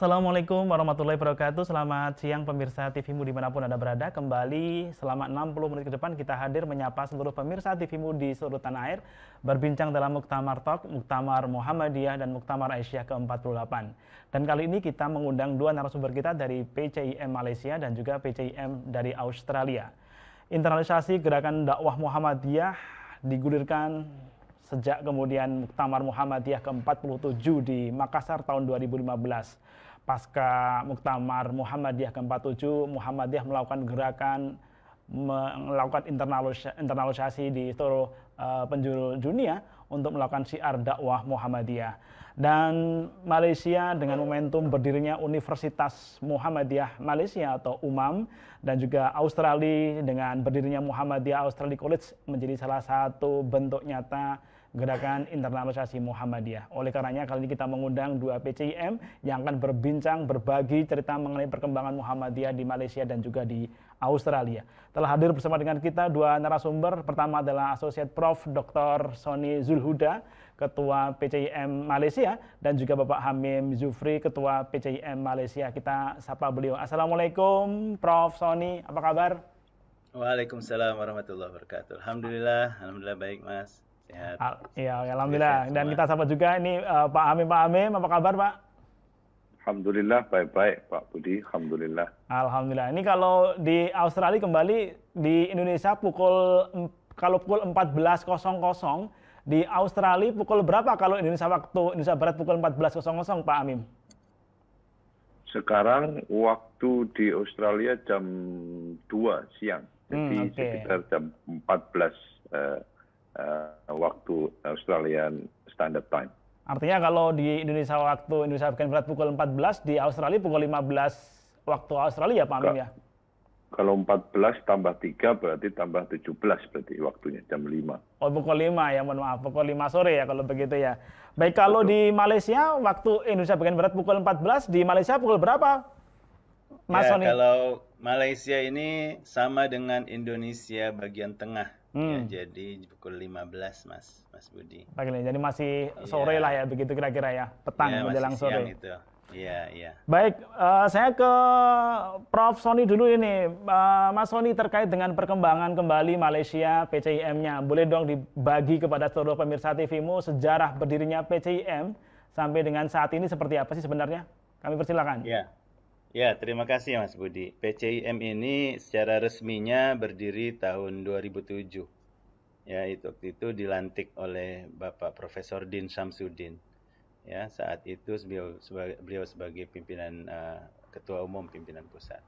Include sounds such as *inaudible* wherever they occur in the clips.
Assalamualaikum warahmatullahi wabarakatuh. Selamat siang pemirsa TVMU dimanapun Anda berada. Kembali selama 60 menit ke depan kita hadir menyapa seluruh pemirsa TVMU di seluruh tanah air. Berbincang dalam Muktamar Talk, Muktamar Muhammadiyah, dan Muktamar Aisyah ke-48. Dan kali ini kita mengundang dua narasumber kita dari PCIM Malaysia dan juga PCIM dari Australia. Internalisasi gerakan dakwah Muhammadiyah digulirkan sejak kemudian Muktamar Muhammadiyah ke-47 di Makassar tahun 2015 pasca Muktamar Muhammadiyah ke-47, Muhammadiyah melakukan gerakan melakukan internalisasi di seluruh eh, penjuru dunia untuk melakukan siar dakwah Muhammadiyah. Dan Malaysia dengan momentum berdirinya Universitas Muhammadiyah Malaysia atau UMAM dan juga Australia dengan berdirinya Muhammadiyah Australia College menjadi salah satu bentuk nyata Gerakan Internalisasi Muhammadiyah. Oleh karenanya kali ini kita mengundang dua PCIM yang akan berbincang, berbagi cerita mengenai perkembangan Muhammadiyah di Malaysia dan juga di Australia. Telah hadir bersama dengan kita dua narasumber. Pertama adalah Associate Prof. Dr. Sony Zulhuda, Ketua PCIM Malaysia, dan juga Bapak Hamim Zufri, Ketua PCIM Malaysia. Kita sapa beliau. Assalamualaikum Prof. Sony, apa kabar? Waalaikumsalam warahmatullahi wabarakatuh. Alhamdulillah, alhamdulillah baik Mas. Sehat. Ya, ah, iya, alhamdulillah. Dan kita sapa juga ini uh, Pak Ame, Pak Ame, apa kabar Pak? Alhamdulillah baik-baik Pak Budi, alhamdulillah. Alhamdulillah. Ini kalau di Australia kembali di Indonesia pukul kalau pukul 14.00 di Australia pukul berapa kalau Indonesia waktu Indonesia Barat pukul 14.00 Pak Amin? Sekarang waktu di Australia jam 2 siang. Jadi hmm, okay. sekitar jam 14 uh, uh, waktu Australian Standard Time. Artinya kalau di Indonesia waktu Indonesia Bagian Barat pukul 14, di Australia pukul 15 waktu Australia, Pak Amin ya? Kalau 14 tambah 3 berarti tambah 17 berarti waktunya, jam 5. Oh, pukul 5 ya, mohon maaf. Pukul 5 sore ya kalau begitu ya. Baik, kalau Betul. di Malaysia waktu Indonesia Bagian Barat pukul 14, di Malaysia pukul berapa? Mas ya, kalau Malaysia ini sama dengan Indonesia bagian tengah Hmm. Ya, jadi pukul 15 mas, mas Budi. Pagi jadi masih iya. sore yeah. lah ya, begitu kira-kira ya, petang yeah, menjelang sore. Itu. Iya, iya. Baik, uh, saya ke Prof. Sony dulu ini. Uh, mas Sony terkait dengan perkembangan kembali Malaysia PCIM-nya. Boleh dong dibagi kepada seluruh pemirsa TVMU sejarah berdirinya PCIM sampai dengan saat ini seperti apa sih sebenarnya? Kami persilakan. Iya. Yeah. Ya, terima kasih Mas Budi. PCIM ini secara resminya berdiri tahun 2007. Ya, itu waktu itu dilantik oleh Bapak Profesor Din Samsudin. Ya, saat itu beliau sebagai, beliau sebagai pimpinan uh, ketua umum pimpinan pusat.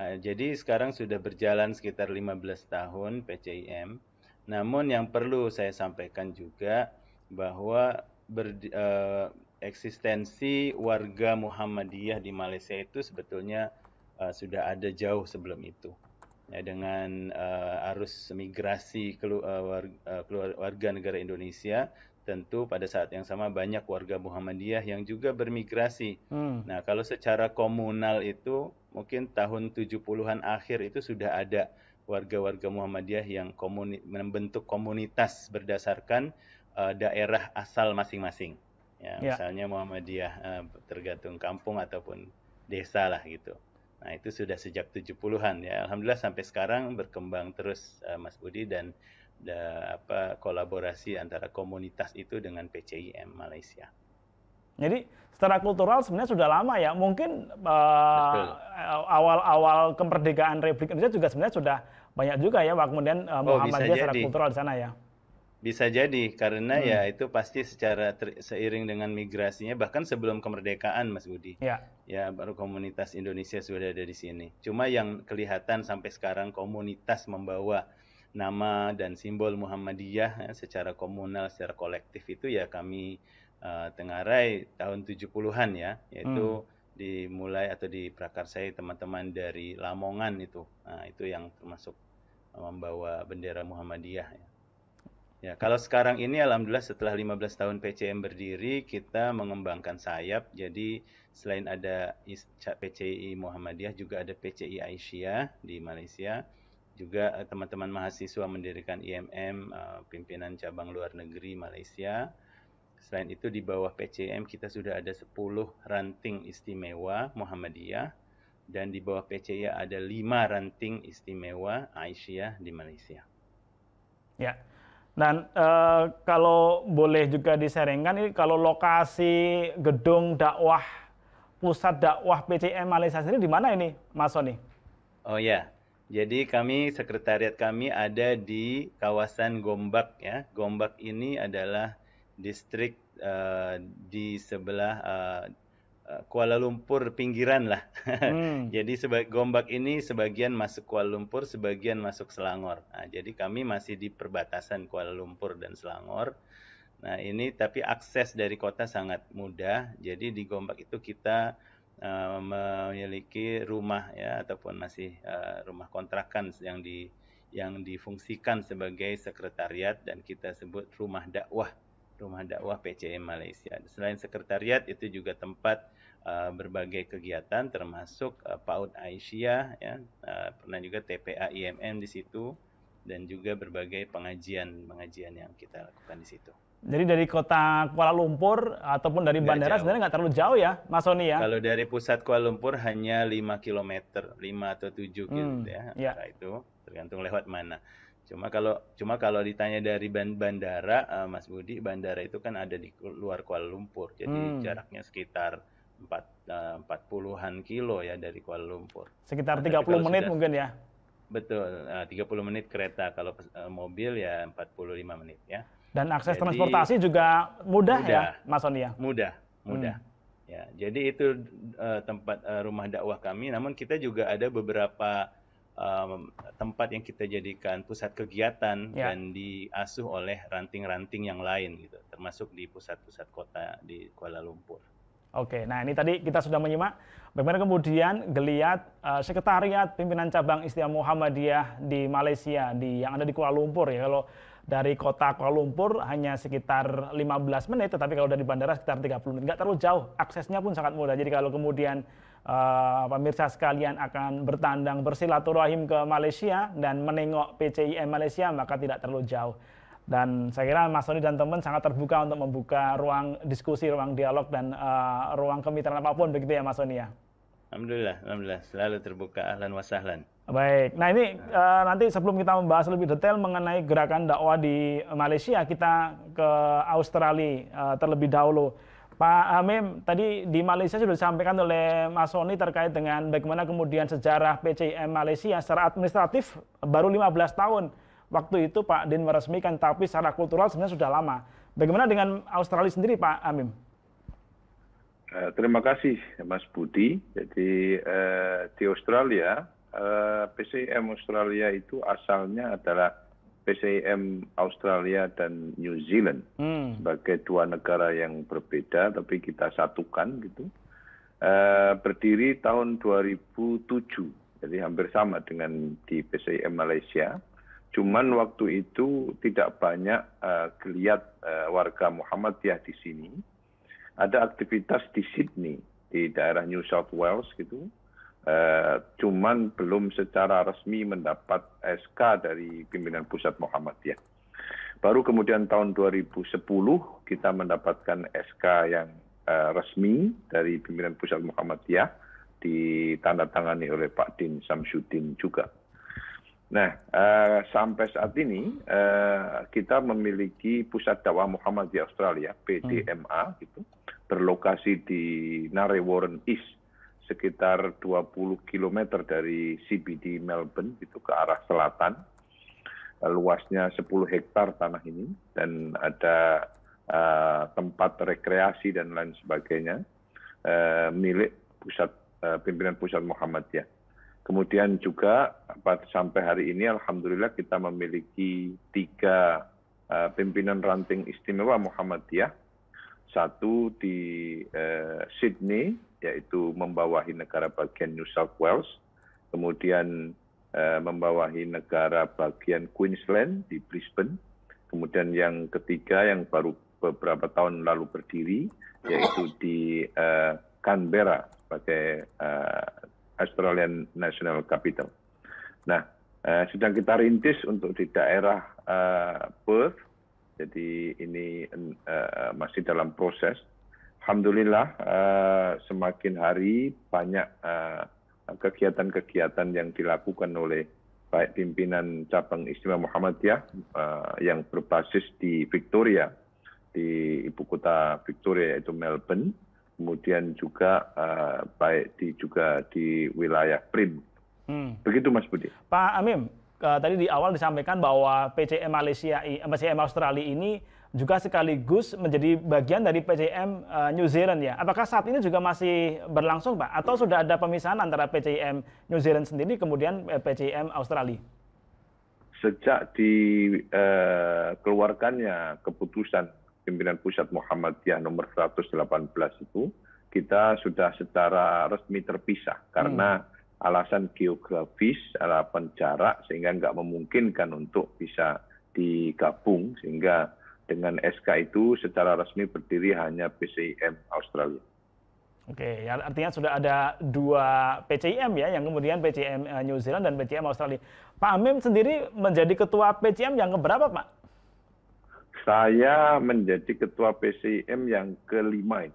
Uh, jadi sekarang sudah berjalan sekitar 15 tahun PCIM. Namun yang perlu saya sampaikan juga bahwa ber, uh, eh, eksistensi warga Muhammadiyah di Malaysia itu sebetulnya uh, sudah ada jauh sebelum itu. Ya, dengan uh, arus migrasi kelu, uh, eh, warga, keluar, warga negara Indonesia, tentu pada saat yang sama banyak warga Muhammadiyah yang juga bermigrasi. Hmm. Nah, kalau secara komunal itu mungkin tahun 70-an akhir itu sudah ada warga-warga Muhammadiyah yang komuni membentuk komunitas berdasarkan uh, daerah asal masing-masing. Ya, ya misalnya Muhammadiyah uh, tergantung kampung ataupun desa lah gitu. Nah, itu sudah sejak 70-an ya. Alhamdulillah sampai sekarang berkembang terus uh, Mas Budi dan da, apa kolaborasi antara komunitas itu dengan PCIM Malaysia. Jadi secara kultural sebenarnya sudah lama ya. Mungkin eh, awal-awal kemerdekaan Republik Indonesia juga sebenarnya sudah banyak juga ya. Kemudian uh, Muhammadiyah oh, secara kultural di sana ya. Bisa jadi karena ya hmm. ya itu pasti secara ter, seiring dengan migrasinya bahkan sebelum kemerdekaan Mas Budi. Ya. Ya baru komunitas Indonesia sudah ada di sini. Cuma yang kelihatan sampai sekarang komunitas membawa nama dan simbol Muhammadiyah ya, secara komunal, secara kolektif itu ya kami uh, tengarai tahun 70-an ya, yaitu hmm dimulai atau diprakarsai teman-teman dari Lamongan itu. Nah, itu yang termasuk membawa bendera Muhammadiyah ya. Ya, kalau sekarang ini alhamdulillah setelah 15 tahun PCM berdiri, kita mengembangkan sayap. Jadi selain ada PCI Muhammadiyah juga ada PCI Aisyah di Malaysia. Juga eh, teman-teman mahasiswa mendirikan IMM eh, pimpinan cabang luar negeri Malaysia. Selain itu di bawah PCM kita sudah ada 10 ranting istimewa Muhammadiyah dan di bawah PCI ada 5 ranting istimewa Aisyah di Malaysia. Ya. Dan eh, kalau boleh juga diseringkan ini kalau lokasi gedung dakwah pusat dakwah PCM Malaysia sendiri di mana ini, Mas Soni? Oh ya, jadi kami sekretariat kami ada di kawasan Gombak ya. Gombak ini adalah distrik e, di sebelah e, Eh, Kuala Lumpur pinggiran lah. *laughs* Hmm. jadi sebagai Gombak ini sebagian masuk Kuala Lumpur, sebagian masuk Selangor. Nah, jadi kami masih di perbatasan Kuala Lumpur dan Selangor. Nah, ini tapi akses dari kota sangat mudah. Jadi di Gombak itu kita uh, memiliki rumah ya ataupun masih uh, rumah kontrakan yang di yang difungsikan sebagai sekretariat dan kita sebut rumah dakwah rumah dakwah PCM Malaysia. Selain sekretariat itu juga tempat Eh, berbagai kegiatan termasuk uh, PAUD Aisyah ya uh, pernah juga TPA IMM di situ dan juga berbagai pengajian pengajian yang kita lakukan di situ. Jadi dari kota Kuala Lumpur ataupun dari bandara jauh. sebenarnya nggak terlalu jauh ya, Mas Sony ya? Kalau dari pusat Kuala Lumpur hanya 5 km, 5 atau 7 hmm, gitu ya, ya. itu tergantung lewat mana. Cuma kalau cuma kalau ditanya dari bandara, Mas Budi, bandara itu kan ada di luar Kuala Lumpur, jadi hmm. jaraknya sekitar Eh, empat puluhan an kilo ya dari Kuala Lumpur. Sekitar 30 puluh menit sudah, mungkin ya. Betul, 30 eh, menit kereta kalau eh, mobil ya 45 menit ya. Dan akses jadi, transportasi juga mudah, ya, mudah ya, Mas Sonia? Mudah, mudah. Hmm. Ya, jadi itu uh, tempat uh, rumah dakwah kami. Namun kita juga ada beberapa um, tempat yang kita jadikan pusat kegiatan ya. dan diasuh oleh ranting-ranting yang lain gitu, termasuk di pusat-pusat kota di Kuala Lumpur. Oke, nah ini tadi kita sudah menyimak bagaimana kemudian geliat uh, sekretariat pimpinan cabang Istia Muhammadiyah di Malaysia di yang ada di Kuala Lumpur ya. Kalau dari kota Kuala Lumpur hanya sekitar 15 menit, tetapi kalau dari bandara sekitar 30 menit, nggak terlalu jauh. Aksesnya pun sangat mudah. Jadi kalau kemudian uh, pemirsa sekalian akan bertandang bersilaturahim ke Malaysia dan menengok PCIM Malaysia, maka tidak terlalu jauh. Dan saya kira Mas Sony dan teman sangat terbuka untuk membuka ruang diskusi, ruang dialog, dan uh, ruang kemitraan apapun begitu ya Mas Sony ya? Alhamdulillah, alhamdulillah selalu terbuka ahlan wa sahlan. Baik. Nah, ini uh, nanti sebelum kita membahas lebih detail mengenai gerakan dakwah di Malaysia, kita ke Australia uh, terlebih dahulu. Pak Hamim, tadi di Malaysia sudah disampaikan oleh Mas Sony terkait dengan bagaimana kemudian sejarah PCM Malaysia secara administratif baru 15 tahun waktu itu Pak Din meresmikan, tapi secara kultural sebenarnya sudah lama. Bagaimana dengan Australia sendiri, Pak Amim? Eh, terima kasih, Mas Budi. Jadi eh, di Australia, eh, PCM Australia itu asalnya adalah PCM Australia dan New Zealand hmm. sebagai dua negara yang berbeda, tapi kita satukan gitu. berdiri tahun 2007, jadi hampir sama dengan di PCM Malaysia cuman waktu itu tidak banyak eh, geliat eh, warga muhammadiyah di sini ada aktivitas di Sydney di daerah New South Wales gitu eh, cuman belum secara resmi mendapat SK dari pimpinan pusat Muhammadiyah. Baru kemudian tahun 2010 kita mendapatkan SK yang uh, resmi dari pimpinan pusat Muhammadiyah ditandatangani oleh Pak Din Samsudin juga nah eh, sampai saat ini eh, kita memiliki pusat dakwah muhammad di australia pdma hmm. gitu berlokasi di Warren East sekitar 20 km dari CBD Melbourne gitu, ke arah selatan eh, luasnya 10 hektar tanah ini dan ada uh, tempat rekreasi dan lain sebagainya uh, milik pusat uh, pimpinan pusat Muhammad Muhammadiyah. Kemudian juga sampai hari ini alhamdulillah kita memiliki tiga eh, pimpinan ranting istimewa Muhammadiyah. Satu di uh, Sydney yaitu membawahi negara bagian New South Wales, kemudian uh, membawahi negara bagian Queensland di Brisbane, kemudian yang ketiga yang baru beberapa tahun lalu berdiri yaitu di uh, Canberra sebagai uh, Australian National Capital. Nah, eh, sedang kita rintis untuk di daerah eh, Perth, jadi ini eh, masih dalam proses. Alhamdulillah eh, semakin hari banyak kegiatan eh, kegiatan-kegiatan yang dilakukan oleh baik pimpinan cabang Istimewa Muhammadiyah eh, yang berbasis di Victoria, di ibu kota Victoria yaitu Melbourne, kemudian juga uh, baik di juga di wilayah Prim. Hmm. Begitu Mas Budi. Pak Amim, uh, tadi di awal disampaikan bahwa PCM Malaysia eh, PCM Australia ini juga sekaligus menjadi bagian dari PCM uh, New Zealand ya. Apakah saat ini juga masih berlangsung Pak atau sudah ada pemisahan antara PCM New Zealand sendiri kemudian PCM Australia? Sejak dikeluarkannya uh, keputusan pimpinan pusat Muhammadiyah nomor 118 itu kita sudah secara resmi terpisah karena hmm. alasan geografis, alasan jarak sehingga nggak memungkinkan untuk bisa digabung sehingga dengan SK itu secara resmi berdiri hanya PCIM Australia. Oke, ya, artinya sudah ada dua PCIM ya, yang kemudian PCIM eh, New Zealand dan PCIM Australia. Pak Amim sendiri menjadi ketua PCIM yang keberapa, Pak? saya menjadi ketua PCM yang kelima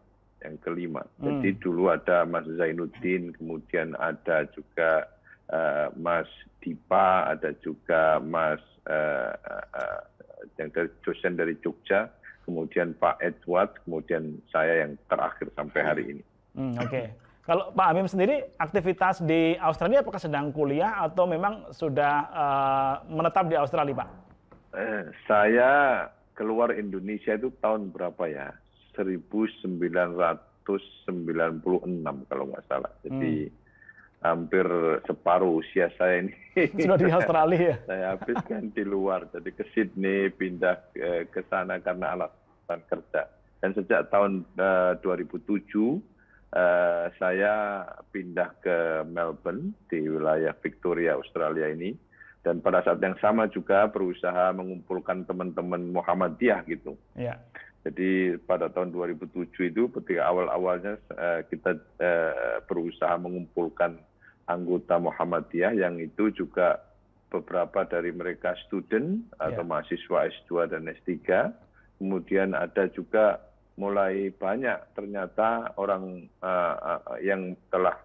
yang kelima. Hmm. Jadi dulu ada Mas Zainuddin, kemudian ada juga uh, Mas Dipa, ada juga Mas uh, uh, yang dari dosen dari Jogja, kemudian Pak Edward, kemudian saya yang terakhir sampai hari ini. Hmm, Oke. Okay. Kalau Pak Amim sendiri aktivitas di Australia apakah sedang kuliah atau memang sudah uh, menetap di Australia, Pak? Eh, saya keluar Indonesia itu tahun berapa ya? 1996 kalau nggak salah. Jadi hmm. hampir separuh usia saya ini. *laughs* Sudah di Australia. Ya? *laughs* saya habiskan di luar. Jadi ke Sydney, pindah eh, ke sana karena alasan kerja. Dan sejak tahun uh, 2007 uh, saya pindah ke Melbourne di wilayah Victoria Australia ini dan pada saat yang sama juga berusaha mengumpulkan teman-teman Muhammadiyah gitu. Ya. Jadi pada tahun 2007 itu ketika awal-awalnya eh, kita eh, berusaha mengumpulkan anggota Muhammadiyah yang itu juga beberapa dari mereka student atau iya. mahasiswa S2 dan S3. Kemudian ada juga mulai banyak ternyata orang eh, yang telah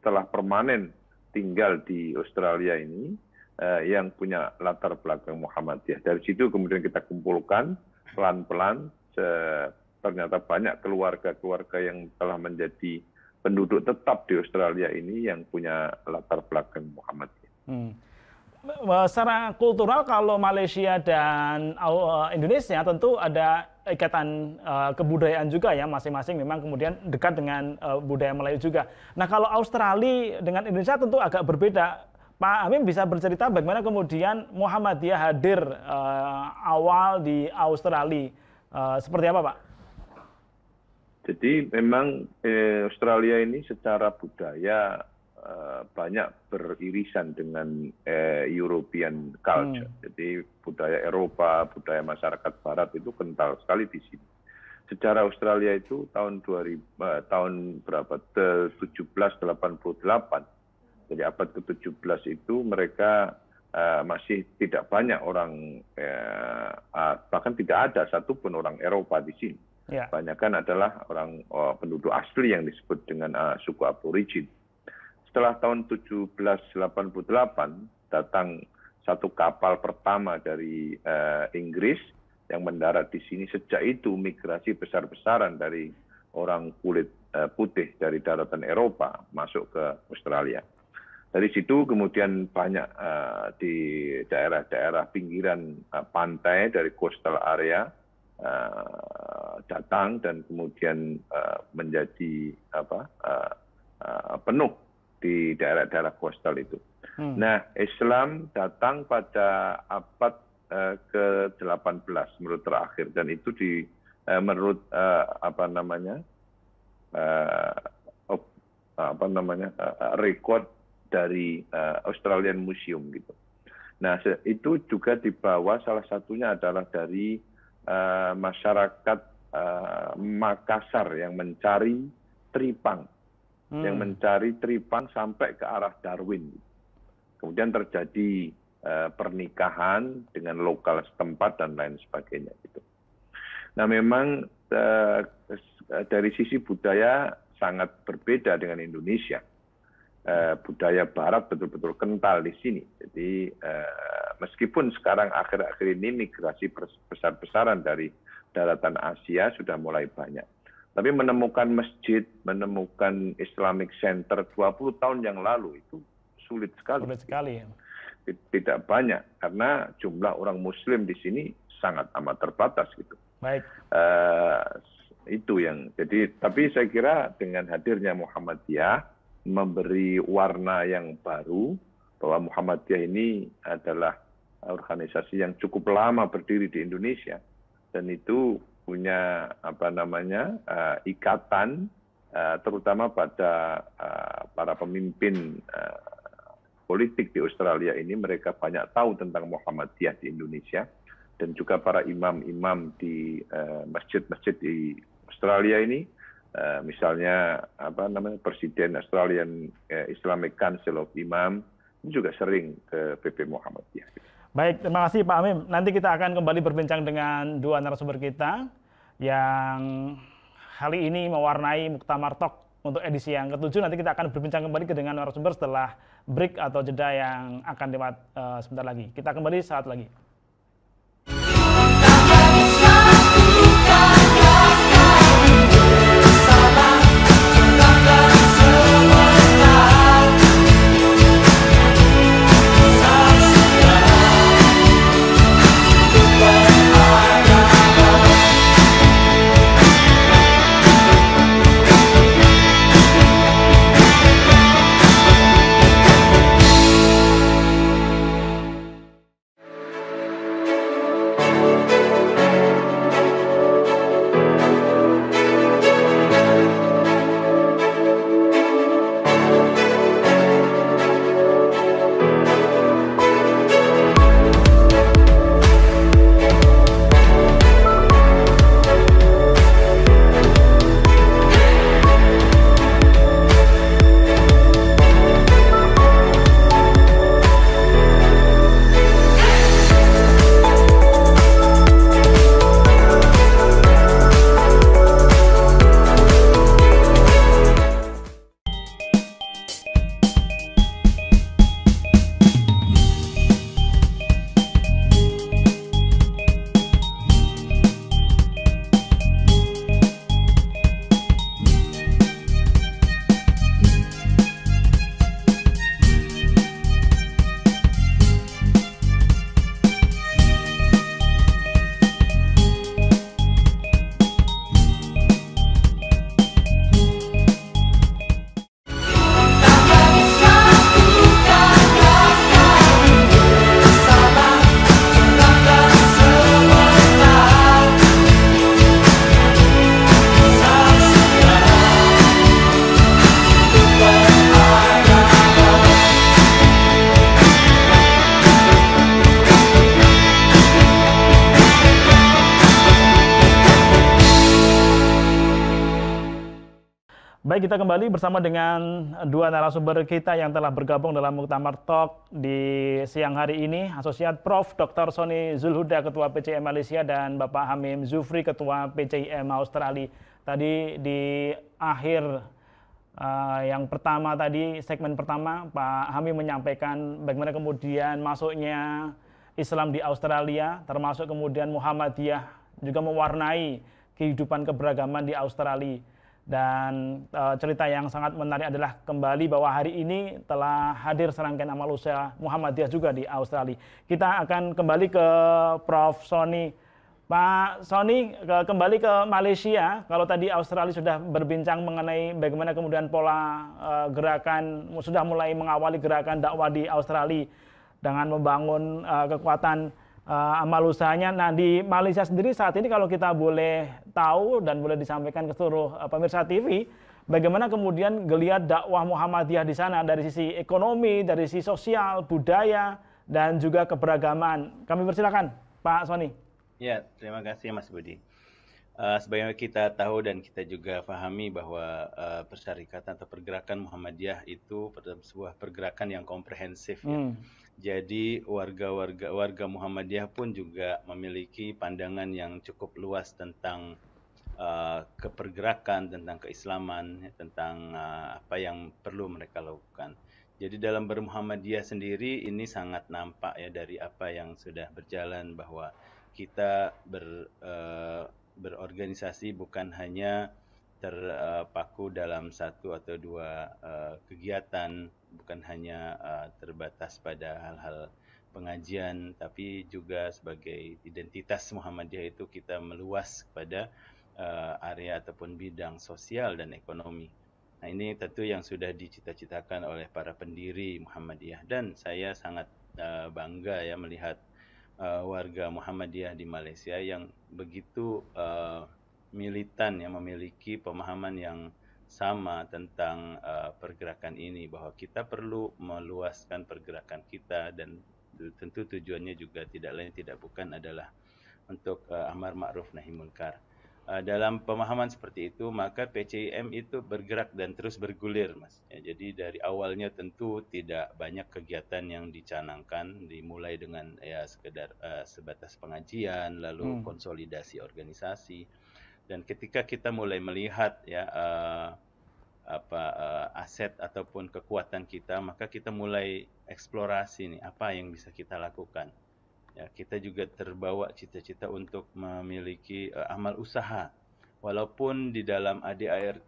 telah permanen tinggal di Australia ini Eh, yang punya latar belakang Muhammadiyah. Dari situ kemudian kita kumpulkan pelan-pelan ternyata banyak keluarga-keluarga yang telah menjadi penduduk tetap di Australia ini yang punya latar belakang Muhammadiyah. Hmm. Secara kultural kalau Malaysia dan uh, Indonesia tentu ada ikatan uh, kebudayaan juga ya masing-masing memang kemudian dekat dengan uh, budaya Melayu juga. Nah kalau Australia dengan Indonesia tentu agak berbeda Pak Amin bisa bercerita bagaimana kemudian Muhammadiyah hadir uh, awal di Australia. Uh, eh, seperti apa, Pak? Jadi memang eh, Australia ini secara budaya eh, banyak beririsan dengan eh, European culture. Hmm. Jadi budaya Eropa, budaya masyarakat Barat itu kental sekali di sini. secara Australia itu tahun 2000 eh, tahun berapa? 1788 jadi abad ke 17 itu mereka eh, masih tidak banyak orang eh, ah, bahkan tidak ada satupun orang Eropa di sini Yeah. Ya. banyakkan adalah orang oh, penduduk asli yang disebut dengan ah, suku Aborigin setelah tahun 1788 datang satu kapal pertama dari uh, Inggris yang mendarat di sini sejak itu migrasi besar-besaran dari orang kulit putih dari daratan Eropa masuk ke Australia dari situ kemudian banyak eh, di daerah-daerah pinggiran eh, pantai dari coastal area eh, datang dan kemudian menjadi apa penuh di daerah-daerah coastal itu. Hmm. Nah, Islam datang pada abad ke-18 menurut terakhir dan itu di menurut apa namanya apa namanya rekod dari uh, Australian Museum gitu. Nah itu juga dibawa salah satunya adalah dari uh, masyarakat uh, Makassar yang mencari tripang, hmm. yang mencari tripang sampai ke arah Darwin. Kemudian terjadi uh, pernikahan dengan lokal setempat dan lain sebagainya gitu. Nah memang uh, dari sisi budaya sangat berbeda dengan Indonesia Eh, budaya Barat betul-betul kental di sini. Jadi eh, meskipun sekarang akhir-akhir ini migrasi besar-besaran dari daratan Asia sudah mulai banyak. Tapi menemukan masjid, menemukan Islamic Center 20 tahun yang lalu itu sulit sekali. Sulit sekali ya. Tidak banyak karena jumlah orang Muslim di sini sangat amat terbatas gitu. Baik. Uh, itu yang jadi tapi saya kira dengan hadirnya Muhammadiyah memberi warna yang baru bahwa Muhammadiyah ini adalah organisasi yang cukup lama berdiri di Indonesia dan itu punya apa namanya uh, ikatan uh, terutama pada uh, para pemimpin uh, politik di Australia ini mereka banyak tahu tentang Muhammadiyah di Indonesia dan juga para imam-imam di masjid-masjid uh, di Australia ini Eh, misalnya apa namanya Presiden Australian eh, Islamic Council of Imam juga sering ke PP Muhammadiyah. Baik, terima kasih Pak Amim. Nanti kita akan kembali berbincang dengan dua narasumber kita yang hari ini mewarnai Muktamar Talk untuk edisi yang ketujuh. Nanti kita akan berbincang kembali ke dengan narasumber setelah break atau jeda yang akan lewat uh, sebentar lagi. Kita kembali saat lagi. Baik, kita kembali bersama dengan dua narasumber kita yang telah bergabung dalam Muktamar Talk di siang hari ini, Asosiat Prof. Dr. Sony Zulhuda, Ketua PCM Malaysia, dan Bapak Hamim Zufri, Ketua PCM Australia. Tadi di akhir uh, yang pertama tadi, segmen pertama, Pak Hamim menyampaikan bagaimana kemudian masuknya Islam di Australia, termasuk kemudian Muhammadiyah, juga mewarnai kehidupan keberagaman di Australia dan e, cerita yang sangat menarik adalah kembali bahwa hari ini telah hadir serangkaian amal usaha Muhammadiyah juga di Australia. Kita akan kembali ke Prof. Sony. Pak Sony, ke, kembali ke Malaysia. Kalau tadi Australia sudah berbincang mengenai bagaimana kemudian pola e, gerakan, sudah mulai mengawali gerakan dakwah di Australia dengan membangun e, kekuatan uh, amal usahanya. Nah di Malaysia sendiri saat ini kalau kita boleh tahu dan boleh disampaikan ke seluruh uh, pemirsa TV, bagaimana kemudian geliat dakwah Muhammadiyah di sana dari sisi ekonomi, dari sisi sosial, budaya, dan juga keberagaman. Kami persilakan Pak Sony. Ya, terima kasih Mas Budi. Uh, eh, sebagaimana kita tahu dan kita juga pahami bahwa uh, persyarikatan atau pergerakan Muhammadiyah itu sebuah pergerakan yang komprehensif ya. hmm. ya jadi warga-warga warga Muhammadiyah pun juga memiliki pandangan yang cukup luas tentang uh, kepergerakan, tentang keislaman, tentang uh, apa yang perlu mereka lakukan. Jadi dalam bermuhammadiyah sendiri ini sangat nampak ya dari apa yang sudah berjalan bahwa kita ber uh, berorganisasi bukan hanya terpaku dalam satu atau dua uh, kegiatan bukan hanya uh, terbatas pada hal-hal pengajian tapi juga sebagai identitas Muhammadiyah itu kita meluas kepada uh, area ataupun bidang sosial dan ekonomi. Nah, ini tentu yang sudah dicita-citakan oleh para pendiri Muhammadiyah dan saya sangat uh, bangga ya melihat uh, warga Muhammadiyah di Malaysia yang begitu uh, militan yang memiliki pemahaman yang sama tentang uh, pergerakan ini bahwa kita perlu meluaskan pergerakan kita dan tentu tujuannya juga tidak lain tidak bukan adalah untuk uh, amar ma'ruf nahi munkar. Uh, dalam pemahaman seperti itu maka PCIM itu bergerak dan terus bergulir mas. Ya, jadi dari awalnya tentu tidak banyak kegiatan yang dicanangkan dimulai dengan ya sekedar uh, sebatas pengajian lalu hmm. konsolidasi organisasi dan ketika kita mulai melihat ya uh, apa uh, aset ataupun kekuatan kita maka kita mulai eksplorasi nih apa yang bisa kita lakukan ya kita juga terbawa cita-cita untuk memiliki uh, amal usaha walaupun di dalam ADART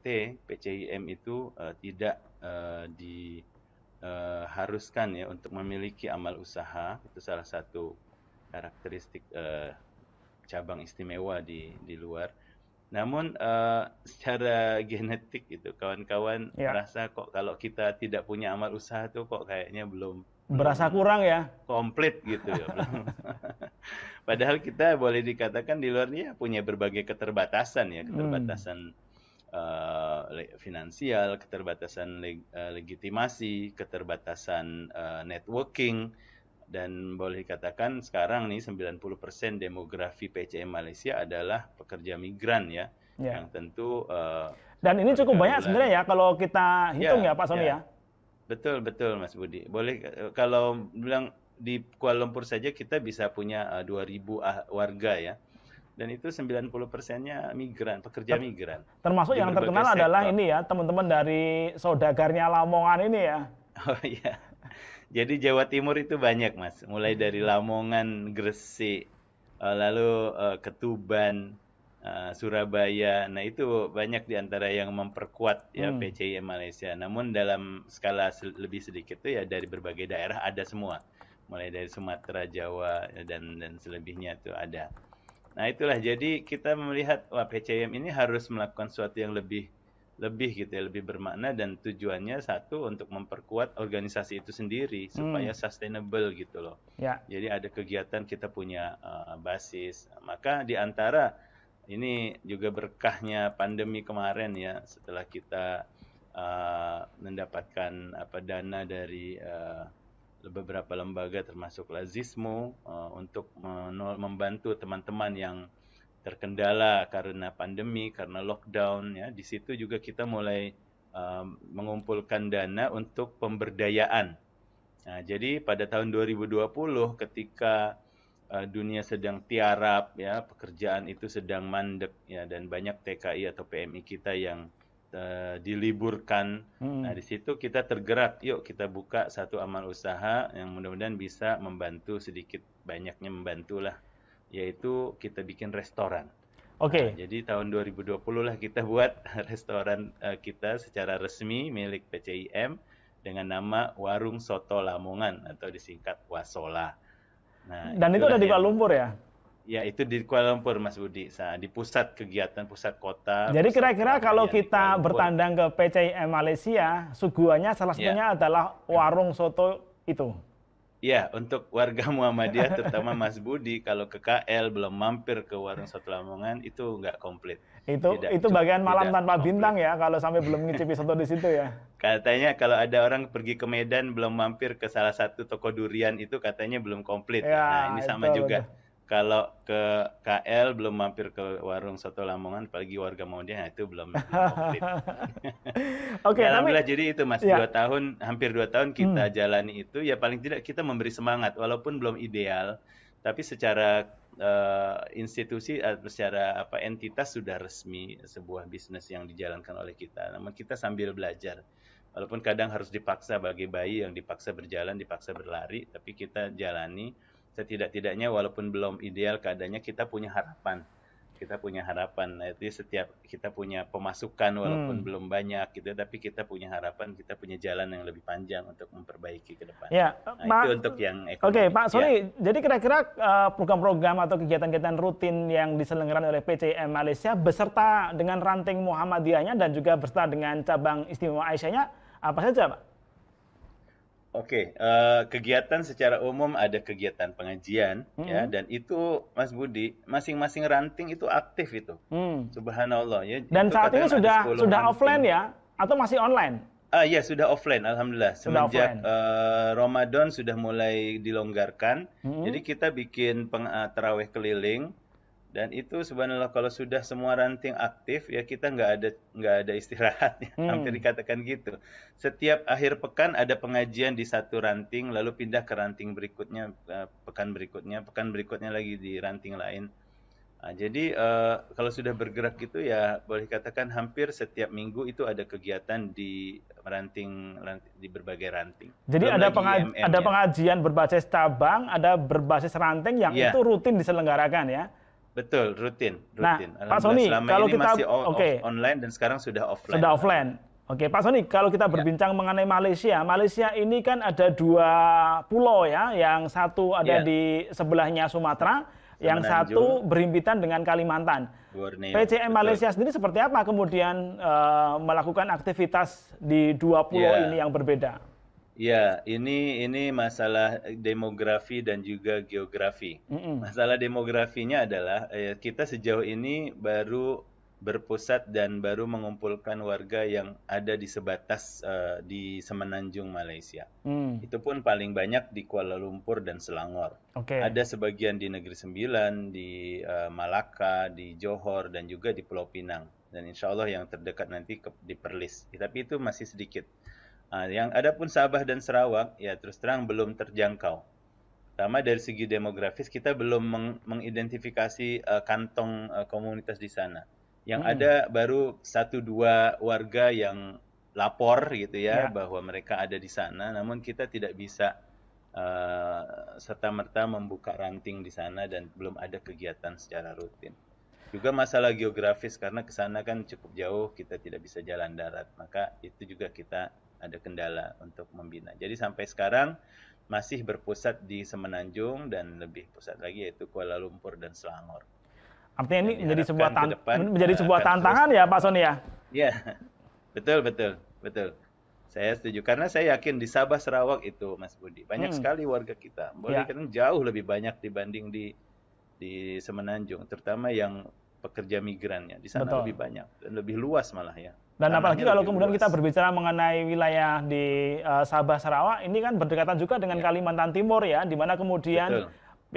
PCIM itu uh, tidak uh, diharuskan uh, ya untuk memiliki amal usaha itu salah satu karakteristik uh, cabang istimewa di di luar namun uh, secara genetik itu kawan-kawan ya. merasa kok kalau kita tidak punya amal usaha tuh kok kayaknya belum berasa kurang ya komplit gitu ya. *laughs* Padahal kita boleh dikatakan di luar luarnya punya berbagai keterbatasan ya hmm. keterbatasan hmm. Uh, finansial, keterbatasan leg, eh, legitimasi, keterbatasan uh, networking, dan boleh dikatakan sekarang nih 90% demografi PCM Malaysia adalah pekerja migran ya. Yeah. Yang tentu uh, dan ini cukup banyak sebenarnya ya kalau kita ya, hitung yeah, ya Pak Sony yeah. ya. Betul betul Mas Budi. Boleh eh, kalau bilang di Kuala Lumpur saja kita bisa punya uh, eh, 2000 ah, warga ya dan itu 90 persennya migran, pekerja Ter migran. Termasuk yang terkenal sektor. adalah ini ya, teman-teman dari saudagarnya Lamongan ini ya. *laughs* Oh iya. Jadi Jawa Timur itu banyak mas, mulai hmm. dari Lamongan, Gresik, eh, lalu eh, Ketuban, eh, Surabaya. Nah itu banyak diantara yang memperkuat ya hmm. PCI Malaysia. Namun dalam skala lebih sedikit itu ya dari berbagai daerah ada semua, mulai dari Sumatera, Jawa ya, dan dan selebihnya itu ada. Nah itulah jadi kita melihat wah PCM ini harus melakukan sesuatu yang lebih lebih gitu ya lebih bermakna dan tujuannya satu untuk memperkuat organisasi itu sendiri hmm. supaya hmm. sustainable gitu loh. Ya. Jadi ada kegiatan kita punya uh, basis. Maka di antara ini juga berkahnya pandemi kemarin ya setelah kita uh, mendapatkan apa dana dari uh, beberapa lembaga termasuk Lazismo uh, untuk membantu teman-teman yang terkendala karena pandemi, karena lockdown ya. Di situ juga kita mulai um, mengumpulkan dana untuk pemberdayaan. Nah, jadi pada tahun 2020 ketika uh, dunia sedang tiarap ya, pekerjaan itu sedang mandek ya dan banyak TKI atau PMI kita yang diliburkan. Hmm. Nah, di situ kita tergerak, yuk kita buka satu amal usaha yang mudah-mudahan bisa membantu sedikit banyaknya membantulah yaitu kita bikin restoran. Oke. Okay. Nah, jadi tahun 2020 lah kita buat *laughs* restoran uh, kita secara resmi milik PCIM dengan nama Warung Soto Lamongan atau disingkat Wasola. Nah, Dan itu ada di Kuala Lumpur ya? Ya itu di Kuala Lumpur Mas Budi, nah, di pusat kegiatan pusat kota. Jadi kira-kira kalau kita bertandang ke PCIM Malaysia, suguhannya salah ya. satunya ya. adalah warung soto itu. Ya, untuk warga *laughs* Muhammadiyah terutama Mas Budi kalau ke KL belum mampir ke warung satu Lamongan itu nggak komplit. Itu tidak, itu bagian malam tanpa komplit. bintang ya kalau sampai belum ngicipi soto di situ ya. Katanya kalau ada orang pergi ke Medan belum mampir ke salah satu toko durian itu katanya belum komplit. Ya, nah, ini sama itu, juga. Betul kalau ke KL belum mampir ke warung soto Lamongan apalagi warga Maudie nah, itu belum belum *laughs* Oke, okay, ya, alhamdulillah tapi, jadi itu Mas ya. dua tahun hampir dua tahun kita hmm. jalani itu ya paling tidak kita memberi semangat walaupun belum ideal tapi secara uh, institusi atau secara apa entitas sudah resmi sebuah bisnis yang dijalankan oleh kita. Namun kita sambil belajar walaupun kadang harus dipaksa bagi bayi yang dipaksa berjalan, dipaksa berlari tapi kita jalani setidak-tidaknya walaupun belum ideal keadaannya kita punya harapan kita punya harapan nah, itu setiap kita punya pemasukan walaupun hmm. belum banyak gitu tapi kita punya harapan kita punya jalan yang lebih panjang untuk memperbaiki ke depan ya nah, itu untuk yang ekonomi oke okay, Pak sorry ya. jadi kira-kira eh, program-program atau kegiatan-kegiatan rutin yang diselenggarakan oleh PCM Malaysia beserta dengan ranting Muhammadiyahnya dan juga beserta dengan cabang istimewa Aisyahnya apa saja Pak Oke, okay, uh, eh, kegiatan secara umum ada kegiatan pengajian hmm. ya dan itu Mas Budi masing-masing ranting itu aktif itu. Hmm. Subhanallah ya. Dan saat ini sudah sudah ranting. offline ya atau masih online? Ah ya sudah offline, alhamdulillah. Semenjak Uh, Ramadan sudah mulai dilonggarkan, hmm. jadi kita bikin peng, uh, terawih keliling dan itu sebenarnya kalau sudah semua ranting aktif ya kita nggak ada nggak ada istirahatnya hmm. hampir dikatakan gitu. Setiap akhir pekan ada pengajian di satu ranting lalu pindah ke ranting berikutnya eh, pekan berikutnya pekan berikutnya lagi di ranting lain. Nah, jadi uh, kalau sudah bergerak gitu ya boleh katakan hampir setiap minggu itu ada kegiatan di ranting, di berbagai ranting. Jadi Belum ada ada ya. pengajian berbasis cabang, ada berbasis ranting yang yeah. itu rutin diselenggarakan ya. Betul, rutin, rutin. Nah, Pak Sony, kalau kita masih okay. online dan sekarang sudah offline. Sudah offline. Oke, Pak Sony, kalau kita ya. berbincang ya. mengenai Malaysia, Malaysia ini kan ada dua pulau ya, yang satu ada ya. di sebelahnya Sumatera, Semenanjung, yang satu berhimpitan dengan Kalimantan. Borneo, PCM betul. Malaysia sendiri seperti apa kemudian uh, melakukan aktivitas di dua pulau ya. ini yang berbeda? Ya, ini ini masalah eh, demografi dan juga geografi. Mm-mm. Masalah demografinya adalah eh, kita sejauh ini baru berpusat dan baru mengumpulkan warga yang ada di sebatas eh, di semenanjung Malaysia. Mm. Itu pun paling banyak di Kuala Lumpur dan Selangor. Okay. Ada sebagian di Negeri Sembilan, di eh, Malaka, di Johor dan juga di Pulau Pinang. Dan insya Allah yang terdekat nanti ke, di Perlis. Tapi itu masih sedikit. Ah, yang yang pun Sabah dan Sarawak ya terus terang belum terjangkau. Pertama dari segi demografis kita belum meng mengidentifikasi uh, kantong uh, komunitas di sana. Yang hmm. ada baru satu dua warga yang lapor gitu ya, ya bahwa mereka ada di sana, namun kita tidak bisa uh, eh, serta merta membuka ranting di sana dan belum ada kegiatan secara rutin. Juga masalah geografis karena ke sana kan cukup jauh, kita tidak bisa jalan darat, maka itu juga kita ada kendala untuk membina. Jadi sampai sekarang masih berpusat di Semenanjung dan lebih pusat lagi yaitu Kuala Lumpur dan Selangor. Artinya ini menjadi sebuah tan depan, menjadi sebuah tantangan terus. ya Pak Sony ya? *laughs* Iya, betul betul betul. Saya setuju karena saya yakin di Sabah Sarawak itu Mas Budi banyak hmm. sekali warga kita. Boleh ya. kan jauh lebih banyak dibanding di di Semenanjung, terutama yang pekerja migrannya di sana betul. lebih banyak dan lebih luas malah ya. Dan Karena apalagi kalau kemudian luas. kita berbicara mengenai wilayah di uh, Sabah Sarawak, ini kan berdekatan juga dengan ya. Kalimantan Timur ya, di mana kemudian Betul.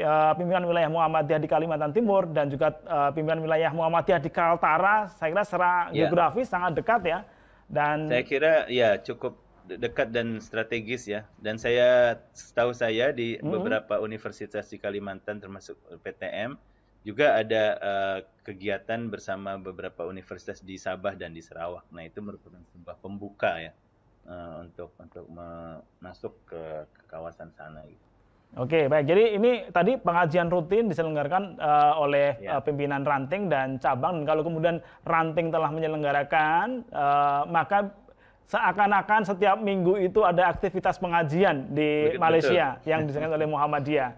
uh, pimpinan wilayah Muhammadiyah di Kalimantan Timur dan juga uh, pimpinan wilayah Muhammadiyah di Kaltara, saya kira secara ya. geografis sangat dekat ya. Dan saya kira ya cukup dekat dan strategis ya. Dan saya tahu saya di mm -hmm. beberapa universitas di Kalimantan termasuk PTM juga ada uh, kegiatan bersama beberapa universitas di Sabah dan di Sarawak. Nah itu merupakan sebuah pembuka ya uh, untuk untuk masuk ke, ke kawasan sana. Gitu. Oke baik. Jadi ini tadi pengajian rutin diselenggarakan uh, oleh ya. uh, pimpinan ranting dan cabang. Dan kalau kemudian ranting telah menyelenggarakan, uh, maka seakan-akan setiap minggu itu ada aktivitas pengajian di Begitu, Malaysia yang *laughs* diselenggarakan oleh Muhammadiyah.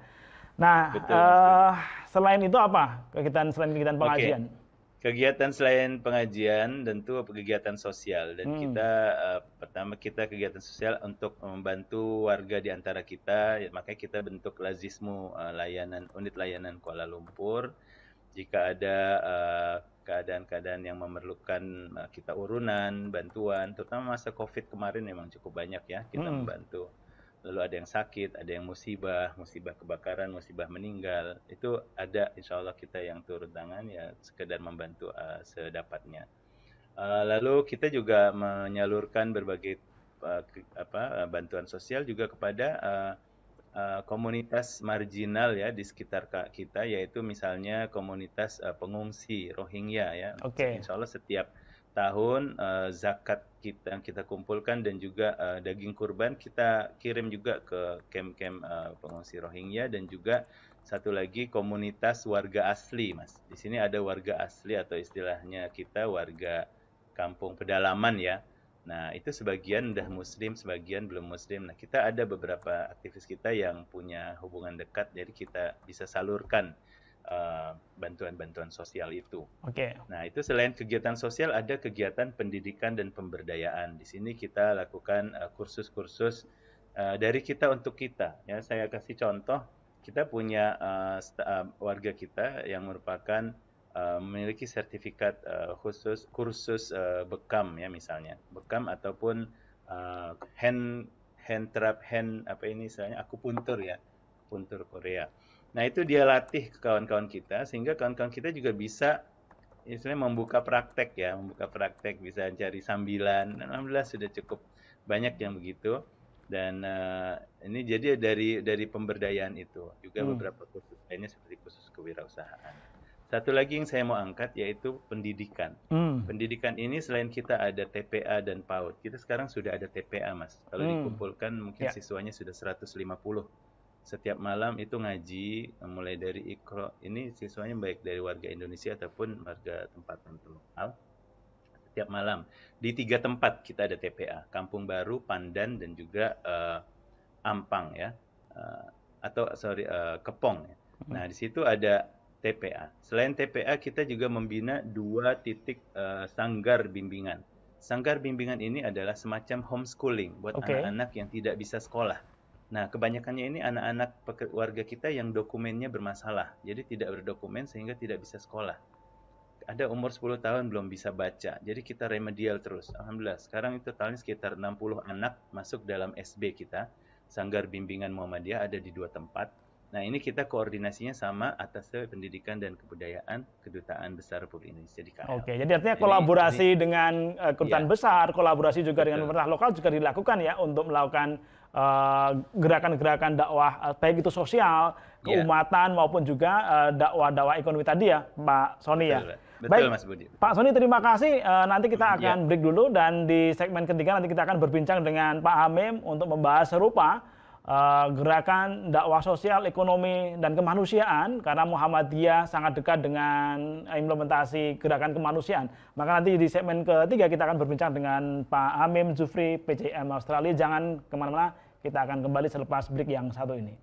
Nah, Betul, uh, selain itu apa kegiatan selain kegiatan pengajian? Okay. Kegiatan selain pengajian tentu kegiatan sosial dan hmm. kita uh, pertama kita kegiatan sosial untuk membantu warga di antara kita ya, makanya kita bentuk lazismu uh, layanan unit layanan Kuala Lumpur jika ada keadaan keadaan-keadaan yang memerlukan uh, kita urunan, bantuan terutama masa Covid kemarin memang cukup banyak ya kita hmm. membantu lalu ada yang sakit, ada yang musibah, musibah kebakaran, musibah meninggal. Itu ada insya Allah kita yang turun tangan ya sekedar membantu uh, sedapatnya. Uh, lalu kita juga menyalurkan berbagai uh, ke, apa, bantuan sosial juga kepada uh, uh, komunitas marginal ya di sekitar kita, yaitu misalnya komunitas uh, pengungsi Rohingya ya. Okay. Insya Allah setiap tahun uh, zakat kita kita kumpulkan dan juga uh, daging kurban kita kirim juga ke camp-camp uh, eh, pengungsi Rohingya dan juga satu lagi komunitas warga asli, Mas. Di sini ada warga asli atau istilahnya kita warga kampung pedalaman ya. Nah, itu sebagian udah muslim, sebagian belum muslim. Nah, kita ada beberapa aktivis kita yang punya hubungan dekat jadi kita bisa salurkan Eh, bantuan-bantuan uh, sosial itu. Oke. Okay. Nah itu selain kegiatan sosial ada kegiatan pendidikan dan pemberdayaan. Di sini kita lakukan eh, kursus-kursus uh, uh, dari kita untuk kita. Ya saya kasih contoh kita punya uh, warga kita yang merupakan uh, memiliki sertifikat uh, khusus kursus uh, bekam ya misalnya bekam ataupun uh, hand hand trap hand apa ini misalnya akupuntur ya puntur Korea. Nah itu dia latih ke kawan-kawan kita sehingga kawan-kawan kita juga bisa istilahnya membuka praktek ya, membuka praktek bisa cari sambilan. Alhamdulillah sudah cukup banyak yang begitu dan uh, ini jadi dari dari pemberdayaan itu juga hmm. beberapa khusus lainnya seperti khusus kewirausahaan. Satu lagi yang saya mau angkat yaitu pendidikan. Hmm. Pendidikan ini selain kita ada TPA dan PAUD, kita sekarang sudah ada TPA, Mas. Kalau hmm. dikumpulkan mungkin ya. siswanya sudah 150 setiap malam itu ngaji mulai dari ikro ini siswanya baik dari warga Indonesia ataupun warga tempat tertentu. setiap malam di tiga tempat kita ada TPA Kampung Baru Pandan dan juga uh, Ampang ya uh, atau sorry uh, Kepong ya. Hmm. nah di situ ada TPA selain TPA kita juga membina dua titik uh, sanggar bimbingan sanggar bimbingan ini adalah semacam homeschooling buat anak-anak okay. yang tidak bisa sekolah Nah, kebanyakannya ini anak-anak warga kita yang dokumennya bermasalah, jadi tidak berdokumen sehingga tidak bisa sekolah. Ada umur 10 tahun belum bisa baca, jadi kita remedial terus. Alhamdulillah, sekarang itu totalnya sekitar 60 anak masuk dalam SB kita. Sanggar Bimbingan Muhammadiyah ada di dua tempat. Nah, ini kita koordinasinya sama atas pendidikan dan kebudayaan Kedutaan Besar Republik Indonesia di KL. Oke, jadi artinya jadi, kolaborasi ini, dengan uh, kedutaan ya. besar, kolaborasi juga Betul. dengan pemerintah lokal juga dilakukan ya untuk melakukan Eh, gerakan-gerakan uh, dakwah eh, baik itu sosial iya. keumatan yeah. maupun juga dakwah eh, dakwah-dakwah ekonomi tadi ya hmm. Pak Sony ya. Betul, baik Mas Budi. Pak Sony terima kasih. Uh, nanti kita iya. akan yeah. break dulu dan di segmen ketiga nanti kita akan berbincang dengan Pak Hamim untuk membahas serupa uh, gerakan dakwah sosial, ekonomi dan kemanusiaan karena Muhammadiyah sangat dekat dengan implementasi gerakan kemanusiaan. Maka nanti di segmen ketiga kita akan berbincang dengan Pak Hamim Zufri, PJM Australia. Jangan kemana-mana kita akan kembali selepas break yang satu ini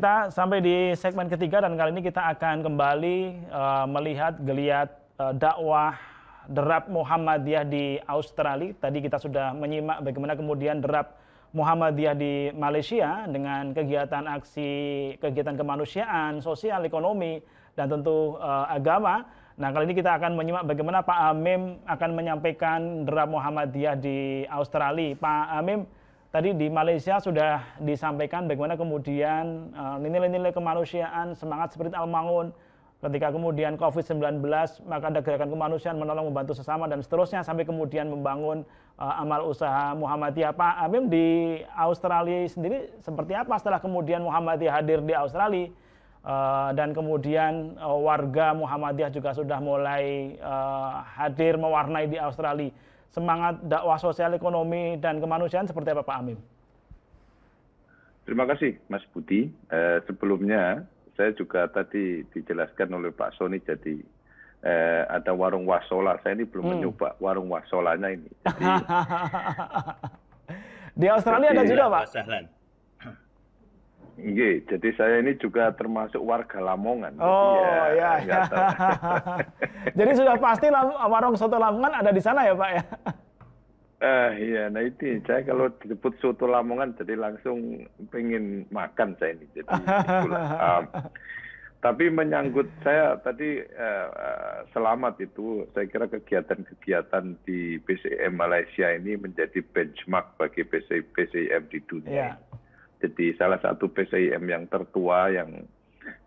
kita sampai di segmen ketiga dan kali ini kita akan kembali uh, melihat geliat uh, dakwah derap Muhammadiyah di Australia. Tadi kita sudah menyimak bagaimana kemudian derap Muhammadiyah di Malaysia dengan kegiatan aksi kegiatan kemanusiaan, sosial, ekonomi dan tentu uh, agama. Nah, kali ini kita akan menyimak bagaimana Pak Amim akan menyampaikan derap Muhammadiyah di Australia. Pak Amim, tadi di Malaysia sudah disampaikan bagaimana kemudian eh, nilai-nilai kemanusiaan, semangat spirit al-mangun ketika kemudian COVID-19 maka ada gerakan kemanusiaan menolong membantu sesama dan seterusnya sampai kemudian membangun uh, amal usaha Muhammadiyah. Pak Amim di Australia sendiri seperti apa setelah kemudian Muhammadiyah hadir di Australia uh, dan kemudian uh, warga Muhammadiyah juga sudah mulai uh, hadir mewarnai di Australia semangat dakwah sosial ekonomi dan kemanusiaan seperti apa Pak Amin? Terima kasih Mas Budi. Eh, sebelumnya saya juga tadi dijelaskan oleh Pak Soni jadi eh, ada warung wasola. Saya ini belum hmm. mencoba warung wasolanya ini. *laughs* Jadi, Di Australia jadi, ada juga Pak. Wasalan. Oke, jadi saya ini juga termasuk warga Lamongan. Oh ya, ya. ya. jadi sudah pasti warung soto Lamongan ada di sana ya Pak ya? Ah iya, nah itu saya kalau disebut soto Lamongan jadi langsung pengen makan saya ini. Jadi um, *laughs* tapi menyangkut saya tadi uh, selamat itu, saya kira kegiatan-kegiatan di PCM Malaysia ini menjadi benchmark bagi PCM di dunia. Yeah jadi salah satu PCIM yang tertua yang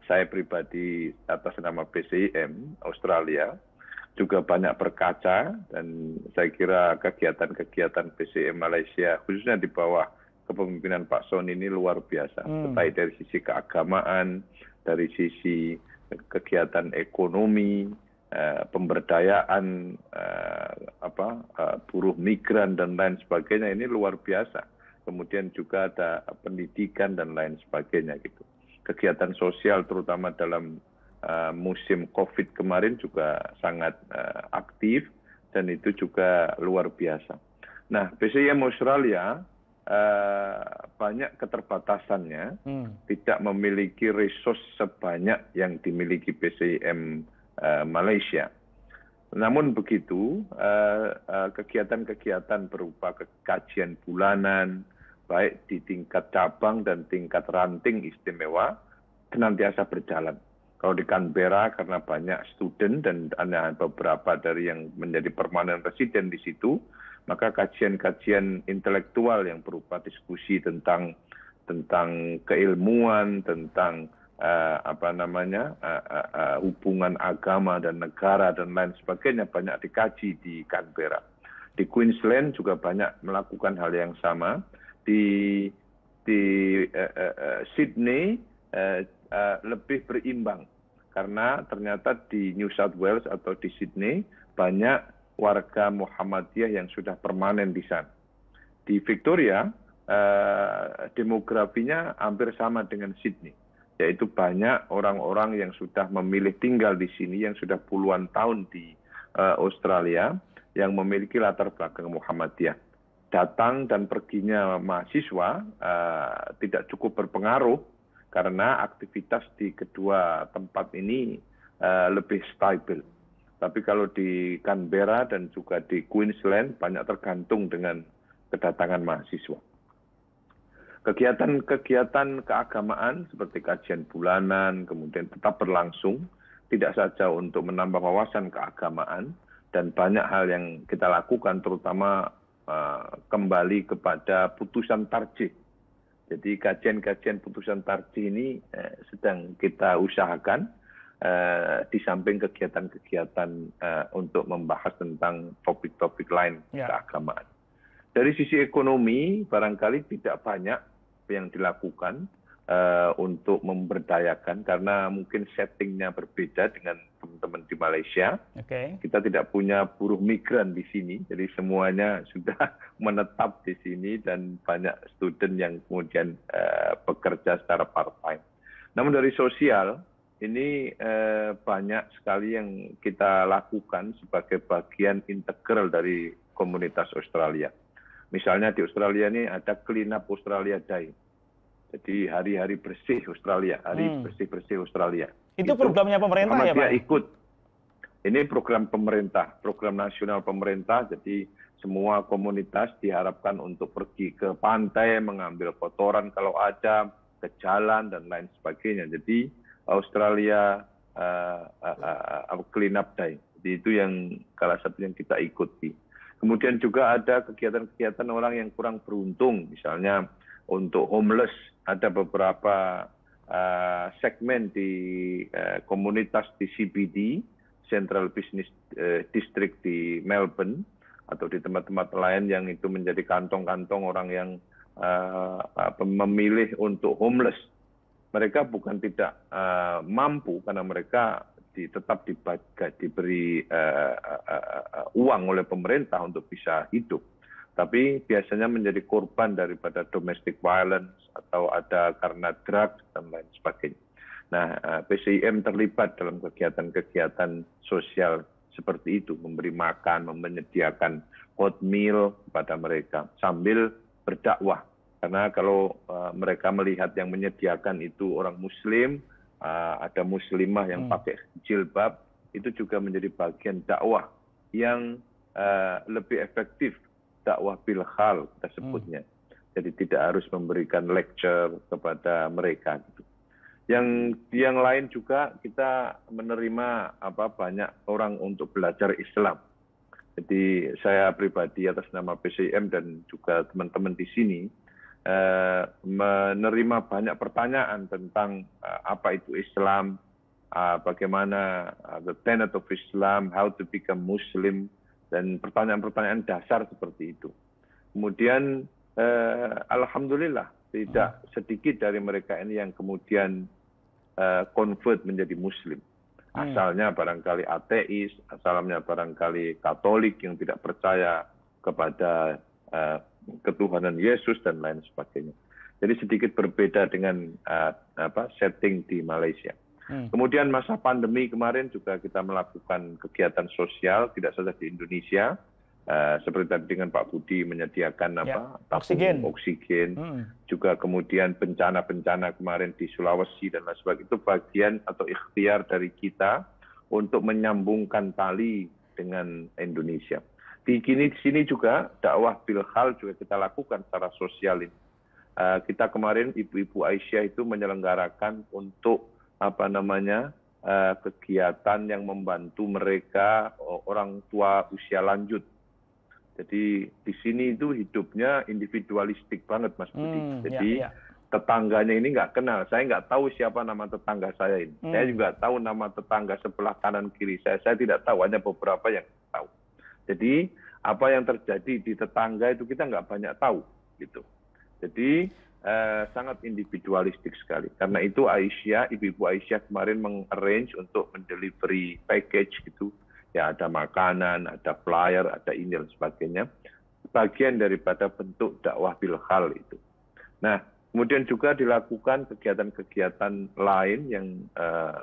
saya pribadi atas nama PCIM Australia juga banyak berkaca dan saya kira kegiatan-kegiatan PCIM Malaysia khususnya di bawah kepemimpinan Pak Son ini luar biasa hmm. baik dari sisi keagamaan, dari sisi kegiatan ekonomi, eh, pemberdayaan eh, apa eh, buruh migran dan lain sebagainya ini luar biasa kemudian juga ada pendidikan dan lain sebagainya gitu. Kegiatan sosial terutama dalam uh, musim COVID kemarin juga sangat uh, aktif dan itu juga luar biasa. Nah, PCM Australia Uh, banyak keterbatasannya, hmm. tidak memiliki resource sebanyak yang dimiliki PCM uh, Malaysia. Namun begitu, kegiatan-kegiatan berupa kekajian bulanan, baik di tingkat cabang dan tingkat ranting istimewa senantiasa berjalan. Kalau di Canberra karena banyak student dan ada beberapa dari yang menjadi permanen resident di situ, maka kajian-kajian intelektual yang berupa diskusi tentang tentang keilmuan, tentang uh, apa namanya uh, uh, uh, hubungan agama dan negara dan lain sebagainya banyak dikaji di Canberra. Di Queensland juga banyak melakukan hal yang sama di di uh, uh, Sydney uh, uh, lebih berimbang karena ternyata di New South Wales atau di Sydney banyak warga Muhammadiyah yang sudah permanen di sana. Di Victoria uh, demografinya hampir sama dengan Sydney, yaitu banyak orang-orang yang sudah memilih tinggal di sini yang sudah puluhan tahun di uh, Australia yang memiliki latar belakang Muhammadiyah datang dan perginya mahasiswa uh, tidak cukup berpengaruh karena aktivitas di kedua tempat ini uh, lebih stabil. Tapi kalau di Canberra dan juga di Queensland banyak tergantung dengan kedatangan mahasiswa. Kegiatan-kegiatan keagamaan seperti kajian bulanan kemudian tetap berlangsung tidak saja untuk menambah wawasan keagamaan dan banyak hal yang kita lakukan terutama Eh, kembali kepada putusan tarjih. Jadi kajian-kajian putusan tarjih ini eh, sedang kita usahakan eh, di samping kegiatan-kegiatan eh, untuk membahas tentang topik-topik lain ya. keagamaan. Dari sisi ekonomi barangkali tidak banyak yang dilakukan eh, untuk memberdayakan karena mungkin settingnya berbeda dengan teman-teman di Malaysia. Okay. Kita tidak punya buruh migran di sini, jadi semuanya *laughs* sudah menetap di sini dan banyak student yang kemudian uh, bekerja secara part time. Namun dari sosial ini uh, banyak sekali yang kita lakukan sebagai bagian integral dari komunitas Australia. Misalnya di Australia ini ada Clean Up Australia Day. Jadi hari-hari bersih Australia, hari hmm. bersih-bersih hmm. Bersih -bersih Australia. Itu, programnya pemerintah ya Pak? dia ikut. Ini program pemerintah, program nasional pemerintah. Jadi semua komunitas diharapkan untuk pergi ke pantai, mengambil kotoran kalau ada, ke jalan dan lain sebagainya. Jadi Australia uh, uh, uh, Clean Up Day. Jadi itu yang salah satu yang kita ikuti. Kemudian juga ada kegiatan-kegiatan orang yang kurang beruntung, misalnya untuk homeless ada beberapa uh, segmen di eh, komunitas di CBD, Central Business eh, District di Melbourne, atau di tempat-tempat lain yang itu menjadi kantong-kantong orang yang memilih untuk homeless. Mereka bukan tidak mampu karena mereka tetap diberi uang oleh pemerintah untuk bisa hidup tapi biasanya menjadi korban daripada domestic violence atau ada karena drug dan lain sebagainya. Nah, eh, PCIM terlibat dalam kegiatan-kegiatan sosial seperti itu, memberi makan, menyediakan hot meal kepada mereka sambil berdakwah. Karena kalau eh, mereka melihat yang menyediakan itu orang muslim, eh, ada muslimah yang hmm. pakai jilbab, itu juga menjadi bagian dakwah yang lebih efektif dakwah bilhal hal tersebutnya, Hmm. Jadi tidak harus memberikan lecture kepada mereka. Gitu. Yang yang lain juga kita menerima apa banyak orang untuk belajar Islam. Jadi saya pribadi atas nama PCM dan juga teman-teman di sini eh, menerima banyak pertanyaan tentang eh, apa itu Islam, eh, bagaimana eh, the tenet of Islam, how to become Muslim, dan pertanyaan-pertanyaan dasar seperti itu. Kemudian eh, alhamdulillah tidak hmm. sedikit dari mereka ini yang kemudian eh, convert menjadi muslim. Hmm. Asalnya barangkali ateis, asalnya barangkali Katolik yang tidak percaya kepada eh, ketuhanan Yesus dan lain sebagainya. Jadi sedikit berbeda dengan uh, apa setting di Malaysia. Hmm. kemudian masa pandemi kemarin juga kita melakukan kegiatan sosial tidak saja di Indonesia Uh, seperti tadi dengan Pak Budi menyediakan ya. apa oksigen, oksigen hmm. juga kemudian bencana-bencana kemarin di Sulawesi dan lain sebagainya itu bagian atau ikhtiar dari kita untuk menyambungkan tali dengan Indonesia. Di kini di sini juga dakwah bilhal juga kita lakukan secara sosial ini. Uh, kita kemarin Ibu-ibu Aisyah itu menyelenggarakan untuk apa namanya eh, kegiatan yang membantu mereka orang tua usia lanjut. Jadi di sini itu hidupnya individualistik banget Mas Budi. Hmm, ya, Jadi ya, ya. tetangganya ini nggak kenal. Saya nggak tahu siapa nama tetangga saya ini. Hmm. Saya juga tahu nama tetangga sebelah kanan kiri saya. Saya tidak tahu. Hanya beberapa yang tahu. Jadi apa yang terjadi di tetangga itu kita nggak banyak tahu gitu. Jadi Eh, sangat individualistik sekali. Karena itu Aisyah, ibu-ibu Aisyah kemarin mengarrange untuk mendelivery package gitu. Ya ada makanan, ada flyer, ada ini dan sebagainya. Bagian daripada bentuk dakwah bilhal itu. Nah, kemudian juga dilakukan kegiatan-kegiatan lain yang eh,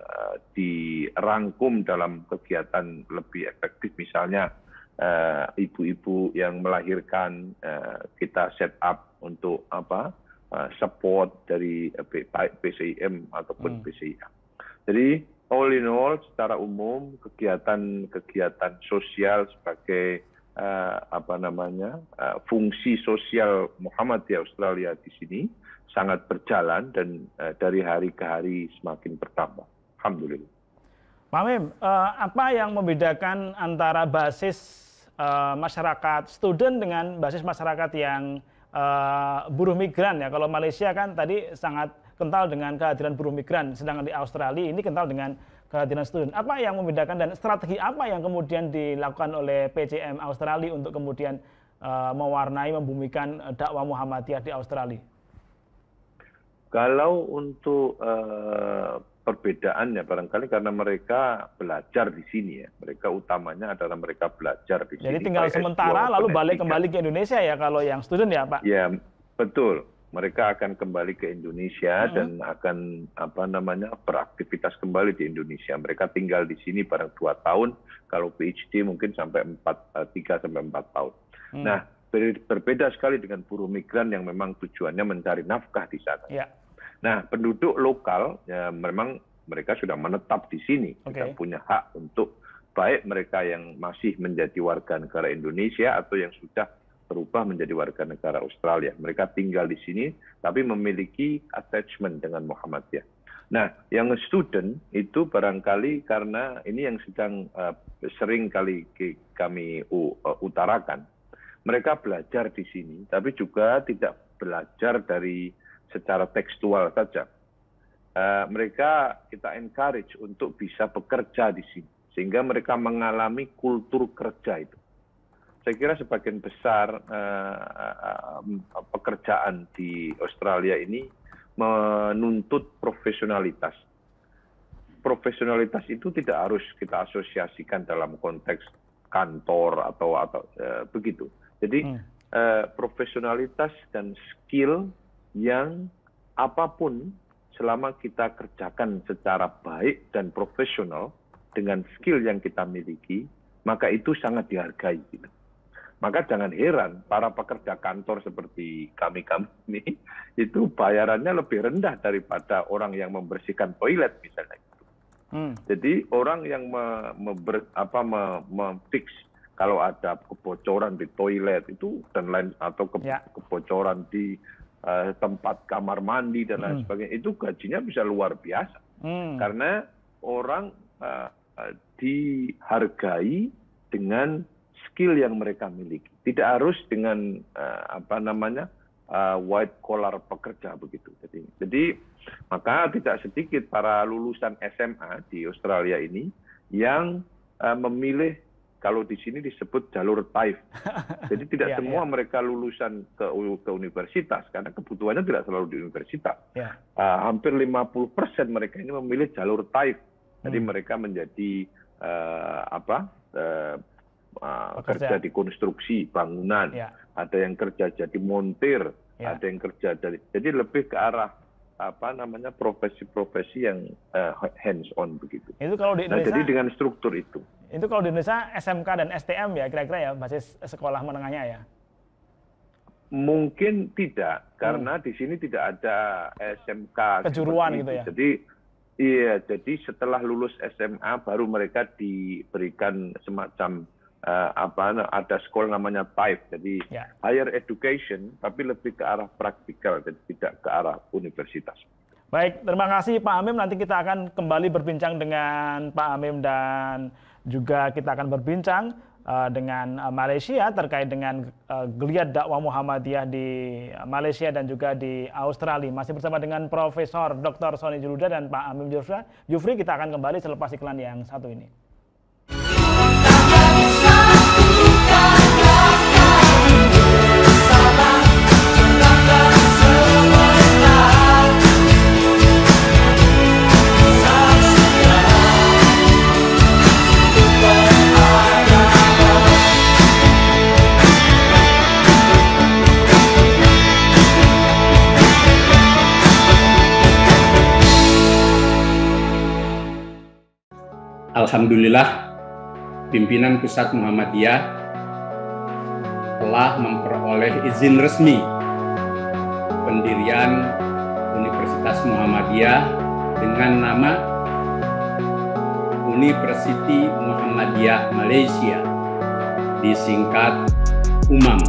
dirangkum dalam kegiatan lebih efektif. Misalnya eh, ibu-ibu yang melahirkan eh, kita set up untuk apa Uh, support dari uh, PCIM ataupun hmm. PCIA. Jadi all in all secara umum kegiatan-kegiatan sosial sebagai uh, apa namanya uh, fungsi sosial Muhammadiyah Australia di sini sangat berjalan dan uh, dari hari ke hari semakin bertambah. Alhamdulillah. Pak Mim, uh, apa yang membedakan antara basis uh, masyarakat student dengan basis masyarakat yang uh, buruh migran ya. Kalau Malaysia kan tadi sangat kental dengan kehadiran buruh migran, sedangkan di Australia ini kental dengan kehadiran student. Apa yang membedakan dan strategi apa yang kemudian dilakukan oleh PCM Australia untuk kemudian uh, mewarnai, membumikan eh, dakwah Muhammadiyah di Australia? Kalau untuk uh, perbedaannya barangkali karena mereka belajar di sini ya. Mereka utamanya adalah mereka belajar di Jadi sini. Jadi tinggal sementara lalu balik kembali ya. ke Indonesia ya kalau yang student ya Pak? Ya betul. Mereka akan kembali ke Indonesia hmm. dan akan apa namanya beraktivitas kembali di Indonesia. Mereka tinggal di sini barang dua tahun. Kalau PhD mungkin sampai empat eh, tiga sampai empat tahun. Hmm. Nah berbeda sekali dengan buruh migran yang memang tujuannya mencari nafkah di sana. Ya Nah, penduduk lokal ya memang mereka sudah menetap di sini. Okay. Kita punya hak untuk baik mereka yang masih menjadi warga negara Indonesia atau yang sudah berubah menjadi warga negara Australia. Mereka tinggal di sini tapi memiliki attachment dengan Muhammadiyah. Nah, yang student itu barangkali karena ini yang sedang uh, sering kali kami uh, utarakan. Mereka belajar di sini tapi juga tidak belajar dari secara tekstual saja. Uh, mereka kita encourage untuk bisa bekerja di sini, sehingga mereka mengalami kultur kerja itu. Saya kira sebagian besar uh, uh, pekerjaan di Australia ini menuntut profesionalitas. Profesionalitas itu tidak harus kita asosiasikan dalam konteks kantor atau atau eh, begitu. Jadi hmm. profesionalitas dan skill yang apapun selama kita kerjakan secara baik dan profesional dengan skill yang kita miliki, maka itu sangat dihargai. Gitu. Maka jangan heran para pekerja kantor seperti kami-kami ini *laughs* itu bayarannya lebih rendah daripada orang yang membersihkan toilet misalnya. Gitu. Hmm. Jadi orang yang member, me, apa, kalau ada kebocoran di toilet itu dan lain atau ke, ya. kebocoran di Eh, tempat kamar mandi dan lain hmm. sebagainya itu gajinya bisa luar biasa hmm. karena orang uh, dihargai dengan skill yang mereka miliki tidak harus dengan uh, apa namanya uh, white collar pekerja begitu jadi jadi maka tidak sedikit para lulusan SMA di Australia ini yang uh, memilih kalau di sini disebut jalur taif. *laughs* Jadi tidak yeah, semua yeah. mereka lulusan ke, ke universitas karena kebutuhannya tidak selalu di universitas. Yeah. Iya. Uh, hampir 50 persen mereka ini memilih jalur taif. Jadi hmm. mereka menjadi uh, apa uh, uh, kerja di konstruksi bangunan. Yeah. Ada yang kerja jadi montir, yeah. ada yang kerja jadi jadi lebih ke arah apa namanya profesi-profesi yang uh, eh, hands on begitu. Itu kalau di nah, Indonesia. Nah, jadi dengan struktur itu. Itu kalau di Indonesia SMK dan STM ya kira-kira ya basis sekolah menengahnya ya. Mungkin tidak hmm. karena hmm. di sini tidak ada SMK kejuruan gitu ya. Jadi iya, jadi setelah lulus SMA baru mereka diberikan semacam Eh, apa ada sekolah namanya type jadi ya. higher education tapi lebih ke arah praktikal dan tidak ke arah universitas. Baik, terima kasih Pak Amim. Nanti kita akan kembali berbincang dengan Pak Amim dan juga kita akan berbincang eh, dengan eh, Malaysia terkait dengan uh, geliat dakwah Muhammadiyah di Malaysia dan juga di Australia. Masih bersama dengan Profesor Dr. Sony Juruda dan Pak Amim Jufri. Jufri kita akan kembali selepas iklan yang satu ini. Alhamdulillah pimpinan pusat Muhammadiyah telah memperoleh izin resmi pendirian Universitas Muhammadiyah dengan nama University Muhammadiyah Malaysia disingkat UMAM.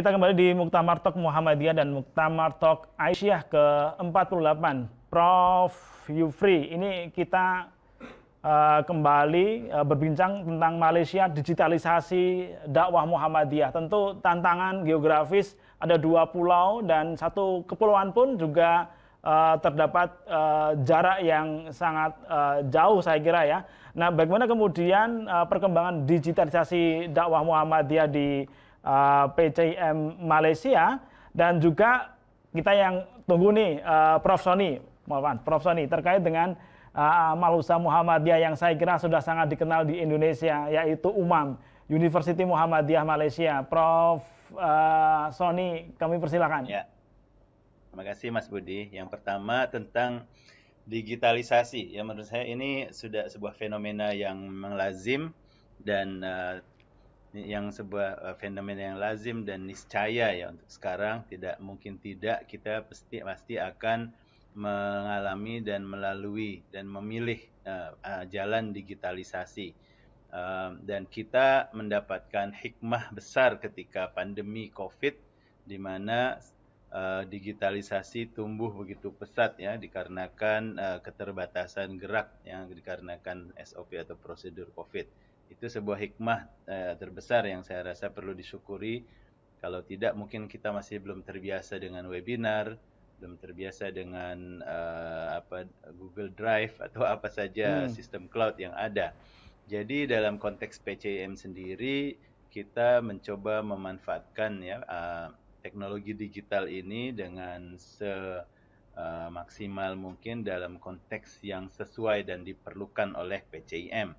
kita kembali di Muktamar Talk Muhammadiyah dan Muktamar Talk Aisyah ke-48. Prof. Yufri, ini kita uh, kembali uh, berbincang tentang Malaysia digitalisasi dakwah Muhammadiyah. Tentu tantangan geografis ada dua pulau dan satu kepulauan pun juga uh, terdapat uh, jarak yang sangat uh, jauh saya kira ya. Nah, bagaimana kemudian uh, perkembangan digitalisasi dakwah Muhammadiyah di uh, Malaysia dan juga kita yang tunggu nih uh, Prof Sony, maafan Prof Sony terkait dengan uh, eh, Malusa Muhammadiyah yang saya kira sudah sangat dikenal di Indonesia yaitu UMAM University Muhammadiyah Malaysia. Prof uh, Sony kami persilakan. Ya. Terima kasih Mas Budi. Yang pertama tentang digitalisasi ya menurut saya ini sudah sebuah fenomena yang memang lazim dan uh, yang sebuah eh, fenomena yang lazim dan niscaya ya untuk sekarang tidak mungkin tidak kita pasti pasti akan mengalami dan melalui dan memilih uh, uh, jalan digitalisasi uh, dan kita mendapatkan hikmah besar ketika pandemi COVID di mana uh, digitalisasi tumbuh begitu pesat ya dikarenakan uh, keterbatasan gerak yang dikarenakan SOP atau prosedur COVID itu sebuah hikmah eh, terbesar yang saya rasa perlu disyukuri. Kalau tidak mungkin kita masih belum terbiasa dengan webinar, belum terbiasa dengan uh, apa Google Drive atau apa saja hmm. sistem cloud yang ada. Jadi dalam konteks PCM sendiri kita mencoba memanfaatkan ya uh, teknologi digital ini dengan se uh, maksimal mungkin dalam konteks yang sesuai dan diperlukan oleh PCM.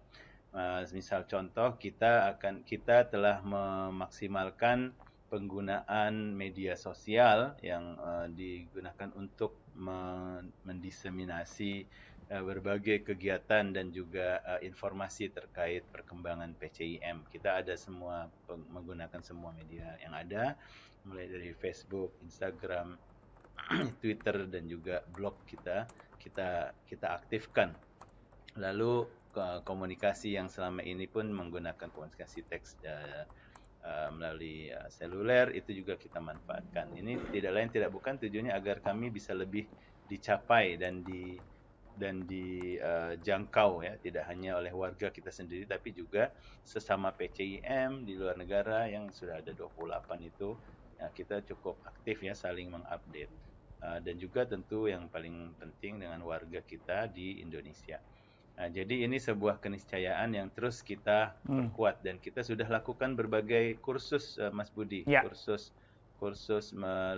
Uh, misal contoh kita akan kita telah memaksimalkan penggunaan media sosial yang uh, digunakan untuk mendiseminasi uh, berbagai kegiatan dan juga uh, informasi terkait perkembangan PCIM. Kita ada semua menggunakan semua media yang ada mulai dari Facebook, Instagram, *clears throat* Twitter dan juga blog kita kita kita aktifkan. Lalu komunikasi yang selama ini pun menggunakan komunikasi teks uh, uh, melalui uh, seluler itu juga kita manfaatkan. Ini tidak lain tidak bukan tujuannya agar kami bisa lebih dicapai dan di dan dijangkau uh, ya tidak hanya oleh warga kita sendiri tapi juga sesama PCIM di luar negara yang sudah ada 28 itu ya, kita cukup aktif ya saling mengupdate uh, dan juga tentu yang paling penting dengan warga kita di Indonesia. Nah, jadi ini sebuah keniscayaan yang terus kita hmm. perkuat dan kita sudah lakukan berbagai kursus uh, Mas Budi, ya. kursus kursus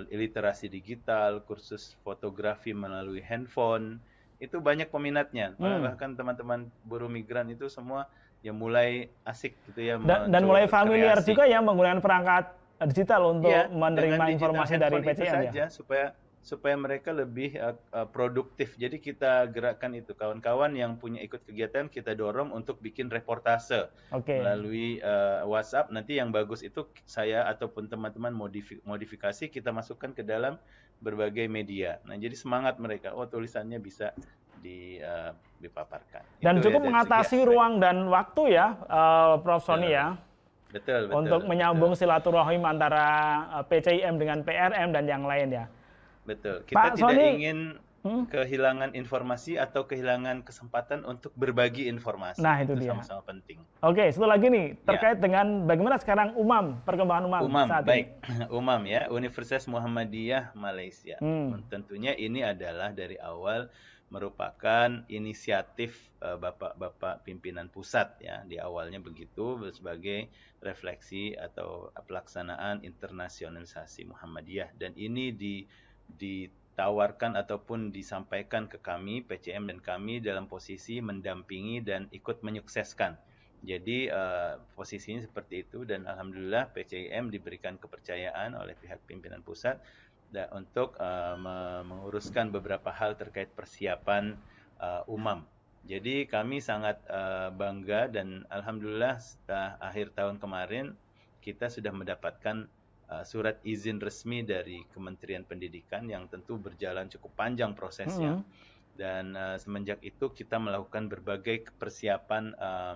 literasi digital, kursus fotografi melalui handphone. Itu banyak peminatnya. Hmm. Bahkan teman-teman buruh migran itu semua yang mulai asik gitu ya. Dan, dan mulai familiar kreasi. juga ya menggunakan perangkat digital untuk iya, ya, menerima informasi dari PTN ya. supaya supaya mereka lebih uh, uh, produktif. Jadi kita gerakkan itu kawan-kawan yang punya ikut kegiatan kita dorong untuk bikin reportase okay. melalui uh, WhatsApp. Nanti yang bagus itu saya ataupun teman-teman modifi modifikasi kita masukkan ke dalam berbagai media. Nah, jadi semangat mereka. Oh, tulisannya bisa di uh, dipaparkan. Dan itu ya, cukup ya, mengatasi ruang dan waktu ya, uh, Prof Sony ya. Betul, betul. Untuk menyambung betul. silaturahim antara PCIM dengan PRM dan yang lain ya. Betul. Kita Pak tidak Sony, ingin hmm? kehilangan informasi atau kehilangan kesempatan untuk berbagi informasi. Nah, itu, itu dia. Sama-sama penting. Oke, satu lagi nih ya. terkait ya. dengan bagaimana sekarang umam perkembangan umam, umam saat baik. ini. *laughs* umam ya, Universitas Muhammadiyah Malaysia. Hmm. hmm. Tentunya ini adalah dari awal merupakan inisiatif eh, bapak-bapak pimpinan pusat ya di awalnya begitu sebagai refleksi atau pelaksanaan internasionalisasi Muhammadiyah dan ini di ditawarkan ataupun disampaikan ke kami PCM dan kami dalam posisi mendampingi dan ikut menyukseskan. Jadi uh, posisinya seperti itu dan alhamdulillah PCM diberikan kepercayaan oleh pihak pimpinan pusat dan untuk uh, menguruskan beberapa hal terkait persiapan uh, umam. Jadi kami sangat uh, bangga dan alhamdulillah setelah akhir tahun kemarin kita sudah mendapatkan Eh, surat izin resmi dari Kementerian Pendidikan yang tentu berjalan cukup panjang prosesnya. Hmm. Dan uh, semenjak itu kita melakukan berbagai persiapan uh,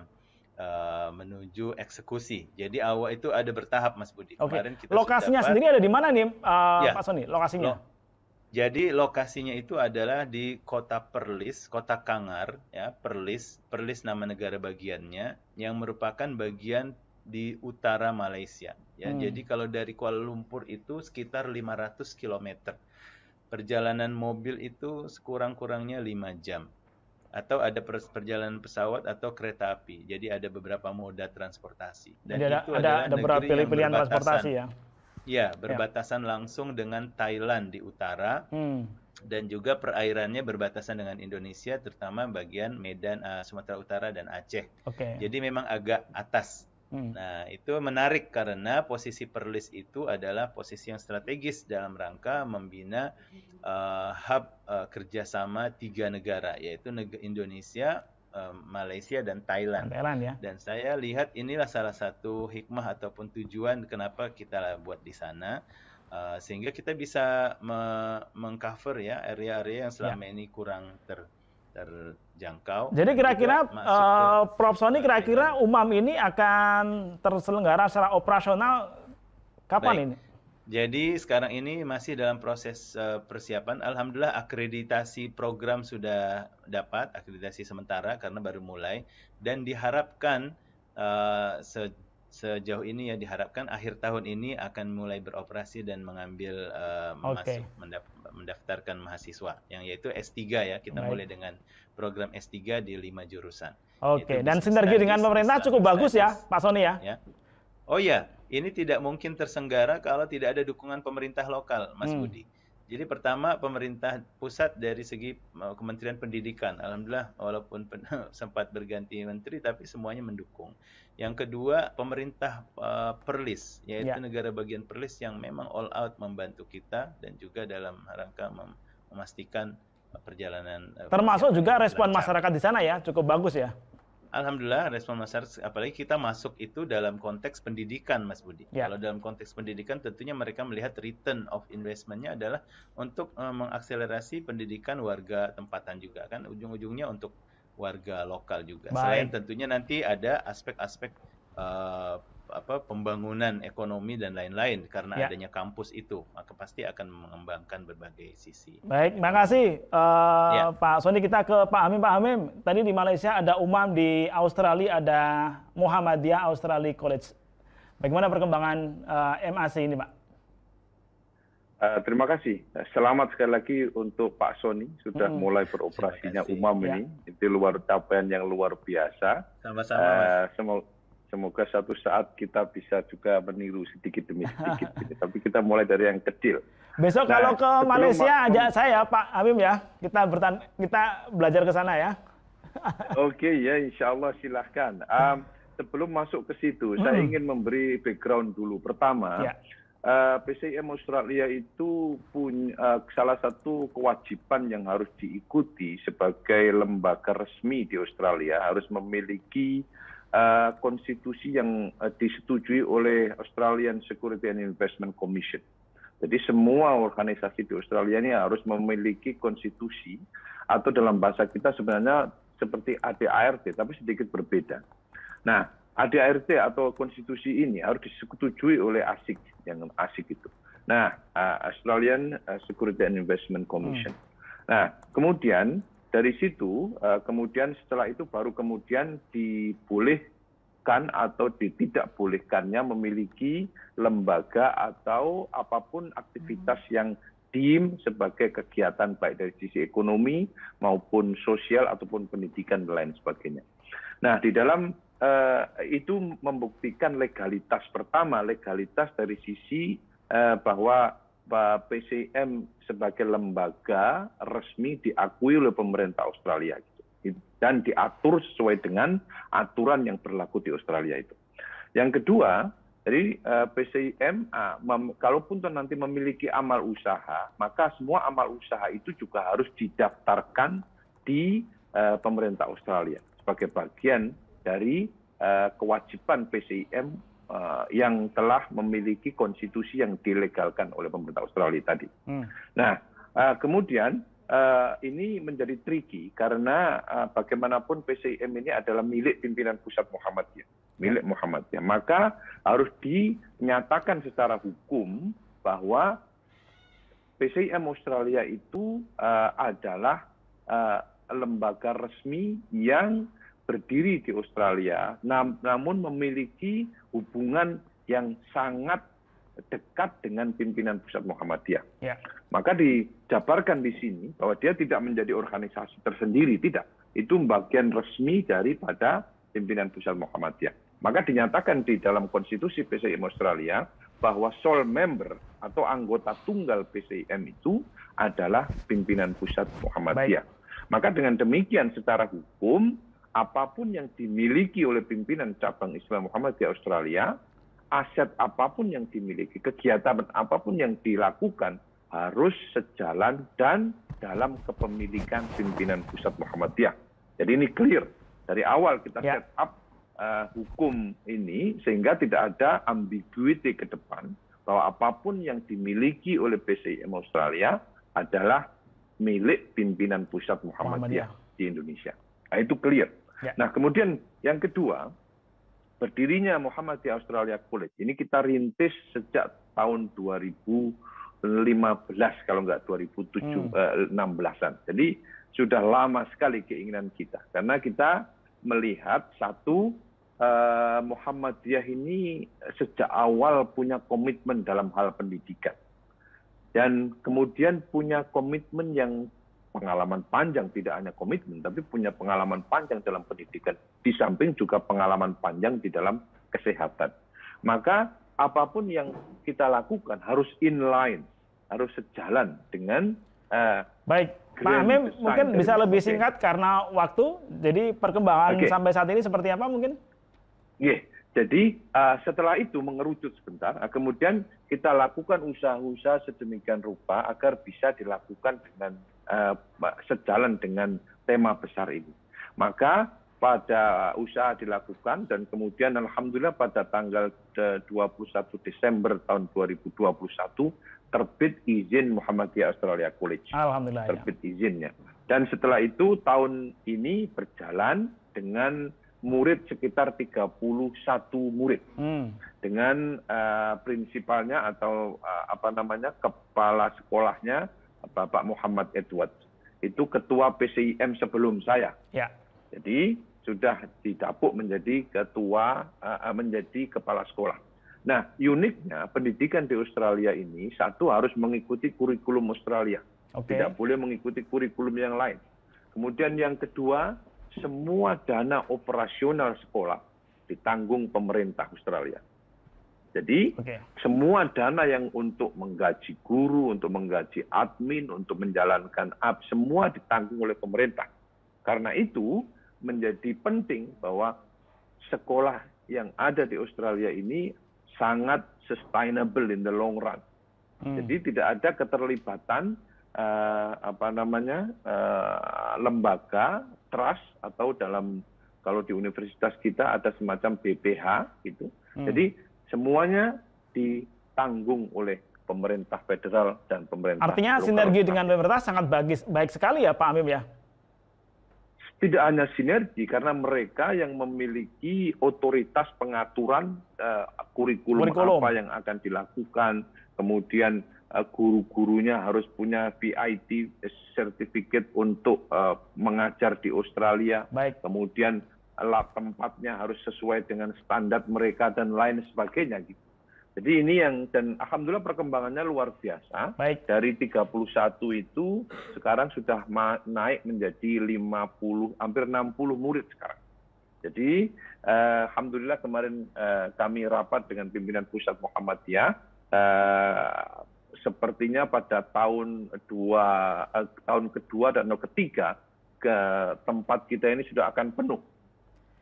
uh, menuju eksekusi. Jadi awal itu ada bertahap, Mas Budi. Okay. Kemarin kita lokasinya dapat, sendiri ada di mana nih, uh, ya. Pak Soni? Lokasinya? Lo, jadi lokasinya itu adalah di kota Perlis, kota Kangar, ya Perlis, Perlis nama negara bagiannya, yang merupakan bagian di utara Malaysia. Ya, hmm. jadi kalau dari Kuala Lumpur itu sekitar 500 km. Perjalanan mobil itu sekurang-kurangnya 5 jam. Atau ada perjalanan pesawat atau kereta api. Jadi ada beberapa moda transportasi. Dan jadi itu ada, ada beberapa pilihan transportasi ya. Ya, ya. berbatasan ya. langsung dengan Thailand di utara. Hmm. Dan juga perairannya berbatasan dengan Indonesia, terutama bagian Medan, uh, Sumatera Utara, dan Aceh. Okay. Jadi memang agak atas Hmm. Nah, itu menarik karena posisi perlis itu adalah posisi yang strategis dalam rangka membina uh, hub uh, kerjasama tiga negara, yaitu neg Indonesia, uh, Malaysia, dan Thailand. Thailand ya. Dan saya lihat inilah salah satu hikmah ataupun tujuan kenapa kita buat di sana. Uh, sehingga kita bisa me mengcover ya area-area yang selama ya. ini kurang ter terjangkau. Jadi kira-kira uh, Prof Sony kira-kira UMAM ini akan terselenggara secara operasional kapan Baik. ini? Jadi sekarang ini masih dalam proses uh, persiapan. Alhamdulillah akreditasi program sudah dapat, akreditasi sementara karena baru mulai dan diharapkan uh, sejauh ini ya diharapkan akhir tahun ini akan mulai beroperasi dan mengambil uh, eh, okay. masuk mendaftarkan mahasiswa yang yaitu S3 ya kita Baik. mulai dengan program S3 di lima jurusan. Oke, okay. dan sinergi dengan pemerintah cukup bagus ya, Pak Sony ya. ya. Oh ya, ini tidak mungkin tersenggara kalau tidak ada dukungan pemerintah lokal, Mas hmm. Budi. Jadi pertama pemerintah pusat dari segi eh, Kementerian Pendidikan, alhamdulillah walaupun *laughs* sempat berganti menteri tapi semuanya mendukung. Yang kedua, pemerintah uh, Perlis, yaitu yeah. negara bagian Perlis yang memang all out membantu kita dan juga dalam rangka mem memastikan perjalanan. Eh, Termasuk juga respon lancar. masyarakat di sana ya, cukup bagus ya. Alhamdulillah respon masyarakat, apalagi kita masuk itu dalam konteks pendidikan, Mas Budi. Yeah. Kalau dalam konteks pendidikan, tentunya mereka melihat return of investmentnya adalah untuk eh, mengakselerasi pendidikan warga tempatan juga kan, ujung-ujungnya untuk warga lokal juga. Baik. Selain tentunya nanti ada aspek-aspek eh, apa pembangunan ekonomi dan lain-lain karena ya. adanya kampus itu maka pasti akan mengembangkan berbagai sisi. Baik, makasih uh, eh, ya. Pak Sony kita ke Pak Amin. Pak Amin, tadi di Malaysia ada UMAM di Australia ada Muhammadiyah Australia College. Bagaimana perkembangan uh, eh, MAC ini, Pak? Eh, terima kasih. Selamat sekali lagi untuk Pak Sony sudah hmm. mulai beroperasinya Umam ya. ini. Itu luar capaian yang luar biasa. Sama-sama. Uh, semoga, semoga satu saat kita bisa juga meniru sedikit demi *laughs* sedikit. Tapi kita mulai dari yang kecil. Besok nah, kalau ke Malaysia ma ajak saya Pak Amim ya. Kita bertan kita belajar ke sana ya. *laughs* Oke okay, ya, Insya Allah silahkan. Um, sebelum masuk ke situ, hmm. saya ingin memberi background dulu. Pertama. Ya Uh, eh, PCM Australia itu punya uh, eh, salah satu kewajiban yang harus diikuti sebagai lembaga resmi di Australia harus memiliki uh, konstitusi yang uh, disetujui oleh Australian Security and Investment Commission. Jadi semua organisasi di Australia ini harus memiliki konstitusi atau dalam bahasa kita sebenarnya seperti ADART tapi sedikit berbeda. Nah, ADART atau konstitusi ini harus disetujui oleh ASIC yang asik itu. Nah, uh, Australian uh, Security and Investment Commission. Hmm. Nah, kemudian dari situ, uh, kemudian setelah itu baru kemudian dibolehkan atau tidak bolehkannya memiliki lembaga atau apapun aktivitas hmm. yang diem sebagai kegiatan baik dari sisi ekonomi maupun sosial ataupun pendidikan dan lain sebagainya. Nah, di dalam Eh, itu membuktikan legalitas pertama legalitas dari sisi eh, bahwa eh, pcm sebagai lembaga resmi diakui oleh pemerintah australia gitu. dan diatur sesuai dengan aturan yang berlaku di Australia itu. Yang kedua, jadi PCMA, kalaupun nanti memiliki amal usaha, maka semua amal usaha itu juga harus didaftarkan di pemerintah Australia sebagai bagian dari eh, kewajiban PCIM eh, yang telah memiliki konstitusi yang dilegalkan oleh pemerintah Australia tadi. Hmm. Nah, eh, kemudian ini menjadi tricky karena bagaimanapun PCIM ini adalah milik pimpinan pusat Muhammadiyah, milik Muhammadiyah. Maka harus dinyatakan secara hukum bahwa PCIM Australia itu adalah lembaga resmi yang berdiri di Australia, namun memiliki hubungan yang sangat dekat dengan pimpinan pusat Muhammadiyah. Ya. Maka dijabarkan di sini bahwa dia tidak menjadi organisasi tersendiri, tidak. Itu bagian resmi daripada pimpinan pusat Muhammadiyah. Maka dinyatakan di dalam konstitusi PCM Australia bahwa sole member atau anggota tunggal PCM itu adalah pimpinan pusat Muhammadiyah. Baik. Maka dengan demikian secara hukum apapun yang dimiliki oleh pimpinan cabang Islam Muhammad di Australia, aset apapun yang dimiliki, kegiatan apapun yang dilakukan harus sejalan dan dalam kepemilikan pimpinan pusat Muhammadiyah. Jadi ini clear dari awal kita ya. set up uh, hukum ini sehingga tidak ada ambiguity ke depan bahwa apapun yang dimiliki oleh PCIM Australia adalah milik pimpinan pusat Muhammadiyah, Muhammadiyah. di Indonesia. Nah, itu clear. Ya. Nah kemudian yang kedua, berdirinya Muhammadiyah Australia College ini kita rintis sejak tahun 2015 kalau enggak 2016-an. Hmm. Eh, Jadi sudah lama sekali keinginan kita karena kita melihat satu eh, Muhammadiyah ini sejak awal punya komitmen dalam hal pendidikan dan kemudian punya komitmen yang pengalaman panjang tidak hanya komitmen tapi punya pengalaman panjang dalam pendidikan di samping juga pengalaman panjang di dalam kesehatan maka apapun yang kita lakukan harus inline harus sejalan dengan uh, baik Pak Amim mungkin bisa lebih singkat karena waktu jadi perkembangan okay. sampai saat ini seperti apa mungkin yeah. Jadi uh, setelah itu mengerucut sebentar, uh, kemudian kita lakukan usaha-usaha sedemikian rupa agar bisa dilakukan dengan Eh, sejalan dengan tema besar ini. Maka pada usaha dilakukan dan kemudian alhamdulillah pada tanggal 21 Desember tahun 2021 terbit izin Muhammadiyah Australia College. Alhamdulillah. Ya. Terbit ya. izinnya. Dan setelah itu tahun ini berjalan dengan murid sekitar 31 murid hmm. dengan uh, prinsipalnya atau uh, apa namanya kepala sekolahnya Bapak Muhammad Edward itu ketua PCIM sebelum saya. Ya. Jadi sudah didapuk menjadi ketua uh, menjadi kepala sekolah. Nah, uniknya pendidikan di Australia ini satu harus mengikuti kurikulum Australia. Okay. Tidak boleh mengikuti kurikulum yang lain. Kemudian yang kedua, semua dana operasional sekolah ditanggung pemerintah Australia jadi semua dana yang untuk menggaji guru, untuk menggaji admin, untuk menjalankan app, semua ditanggung oleh pemerintah. Karena itu menjadi penting bahwa sekolah yang ada di Australia ini sangat sustainable in the long run. Hmm. Jadi tidak ada keterlibatan uh, apa namanya uh, lembaga trust atau dalam kalau di universitas kita ada semacam BPH gitu. Hmm. Jadi semuanya ditanggung oleh pemerintah federal dan pemerintah. Artinya lokal. sinergi dengan pemerintah sangat bagus, baik sekali ya Pak Amim ya. Tidak hanya sinergi karena mereka yang memiliki otoritas pengaturan uh, kurikulum, kurikulum apa yang akan dilakukan, kemudian uh, guru-gurunya harus punya VIT certificate untuk uh, mengajar di Australia, baik. kemudian lap tempatnya harus sesuai dengan standar mereka dan lain sebagainya gitu. Jadi ini yang dan alhamdulillah perkembangannya luar biasa. Baik. Dari 31 itu sekarang sudah naik menjadi 50 hampir 60 murid sekarang. Jadi eh, alhamdulillah kemarin eh, kami rapat dengan pimpinan pusat Muhammadiyah eh, sepertinya pada tahun dua eh, tahun kedua dan no ketiga ke tempat kita ini sudah akan penuh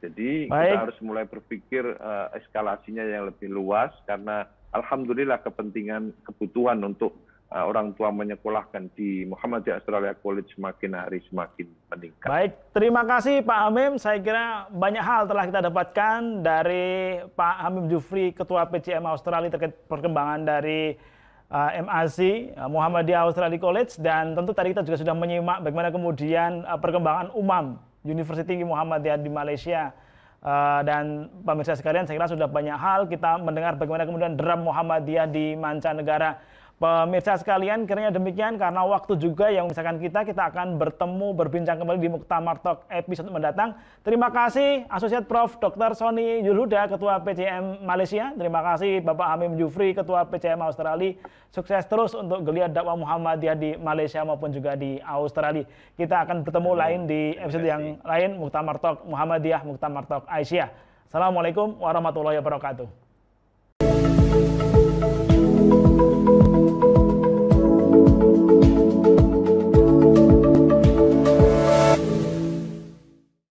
jadi Baik. kita harus mulai berpikir uh, eskalasinya yang lebih luas karena alhamdulillah kepentingan kebutuhan untuk uh, orang tua menyekolahkan di Muhammadiyah Australia College semakin hari semakin meningkat. Baik, terima kasih Pak Hamim. Saya kira banyak hal telah kita dapatkan dari Pak Hamim Jufri, Ketua PCM Australia terkait perkembangan dari uh, eh, MAC uh, Muhammadiyah Australia College dan tentu tadi kita juga sudah menyimak bagaimana kemudian uh, perkembangan UMAM University Muhammadiyah di Malaysia. Uh, dan pemirsa sekalian, saya kira sudah banyak hal kita mendengar bagaimana kemudian drum Muhammadiyah di mancanegara Pemirsa sekalian, kiranya demikian karena waktu juga yang misalkan kita, kita akan bertemu, berbincang kembali di Muktamar Talk episode mendatang. Terima kasih Asosiat Prof. Dr. Sony Yulhuda, Ketua PCM Malaysia. Terima kasih Bapak Hamim Jufri, Ketua PCM Australia. Sukses terus untuk geliat dakwah Muhammadiyah di Malaysia maupun juga di Australia. Kita akan bertemu Halo. lain di episode yang lain, Muktamar Talk Muhammadiyah, Muktamar Talk Aisyah. Assalamualaikum warahmatullahi wabarakatuh.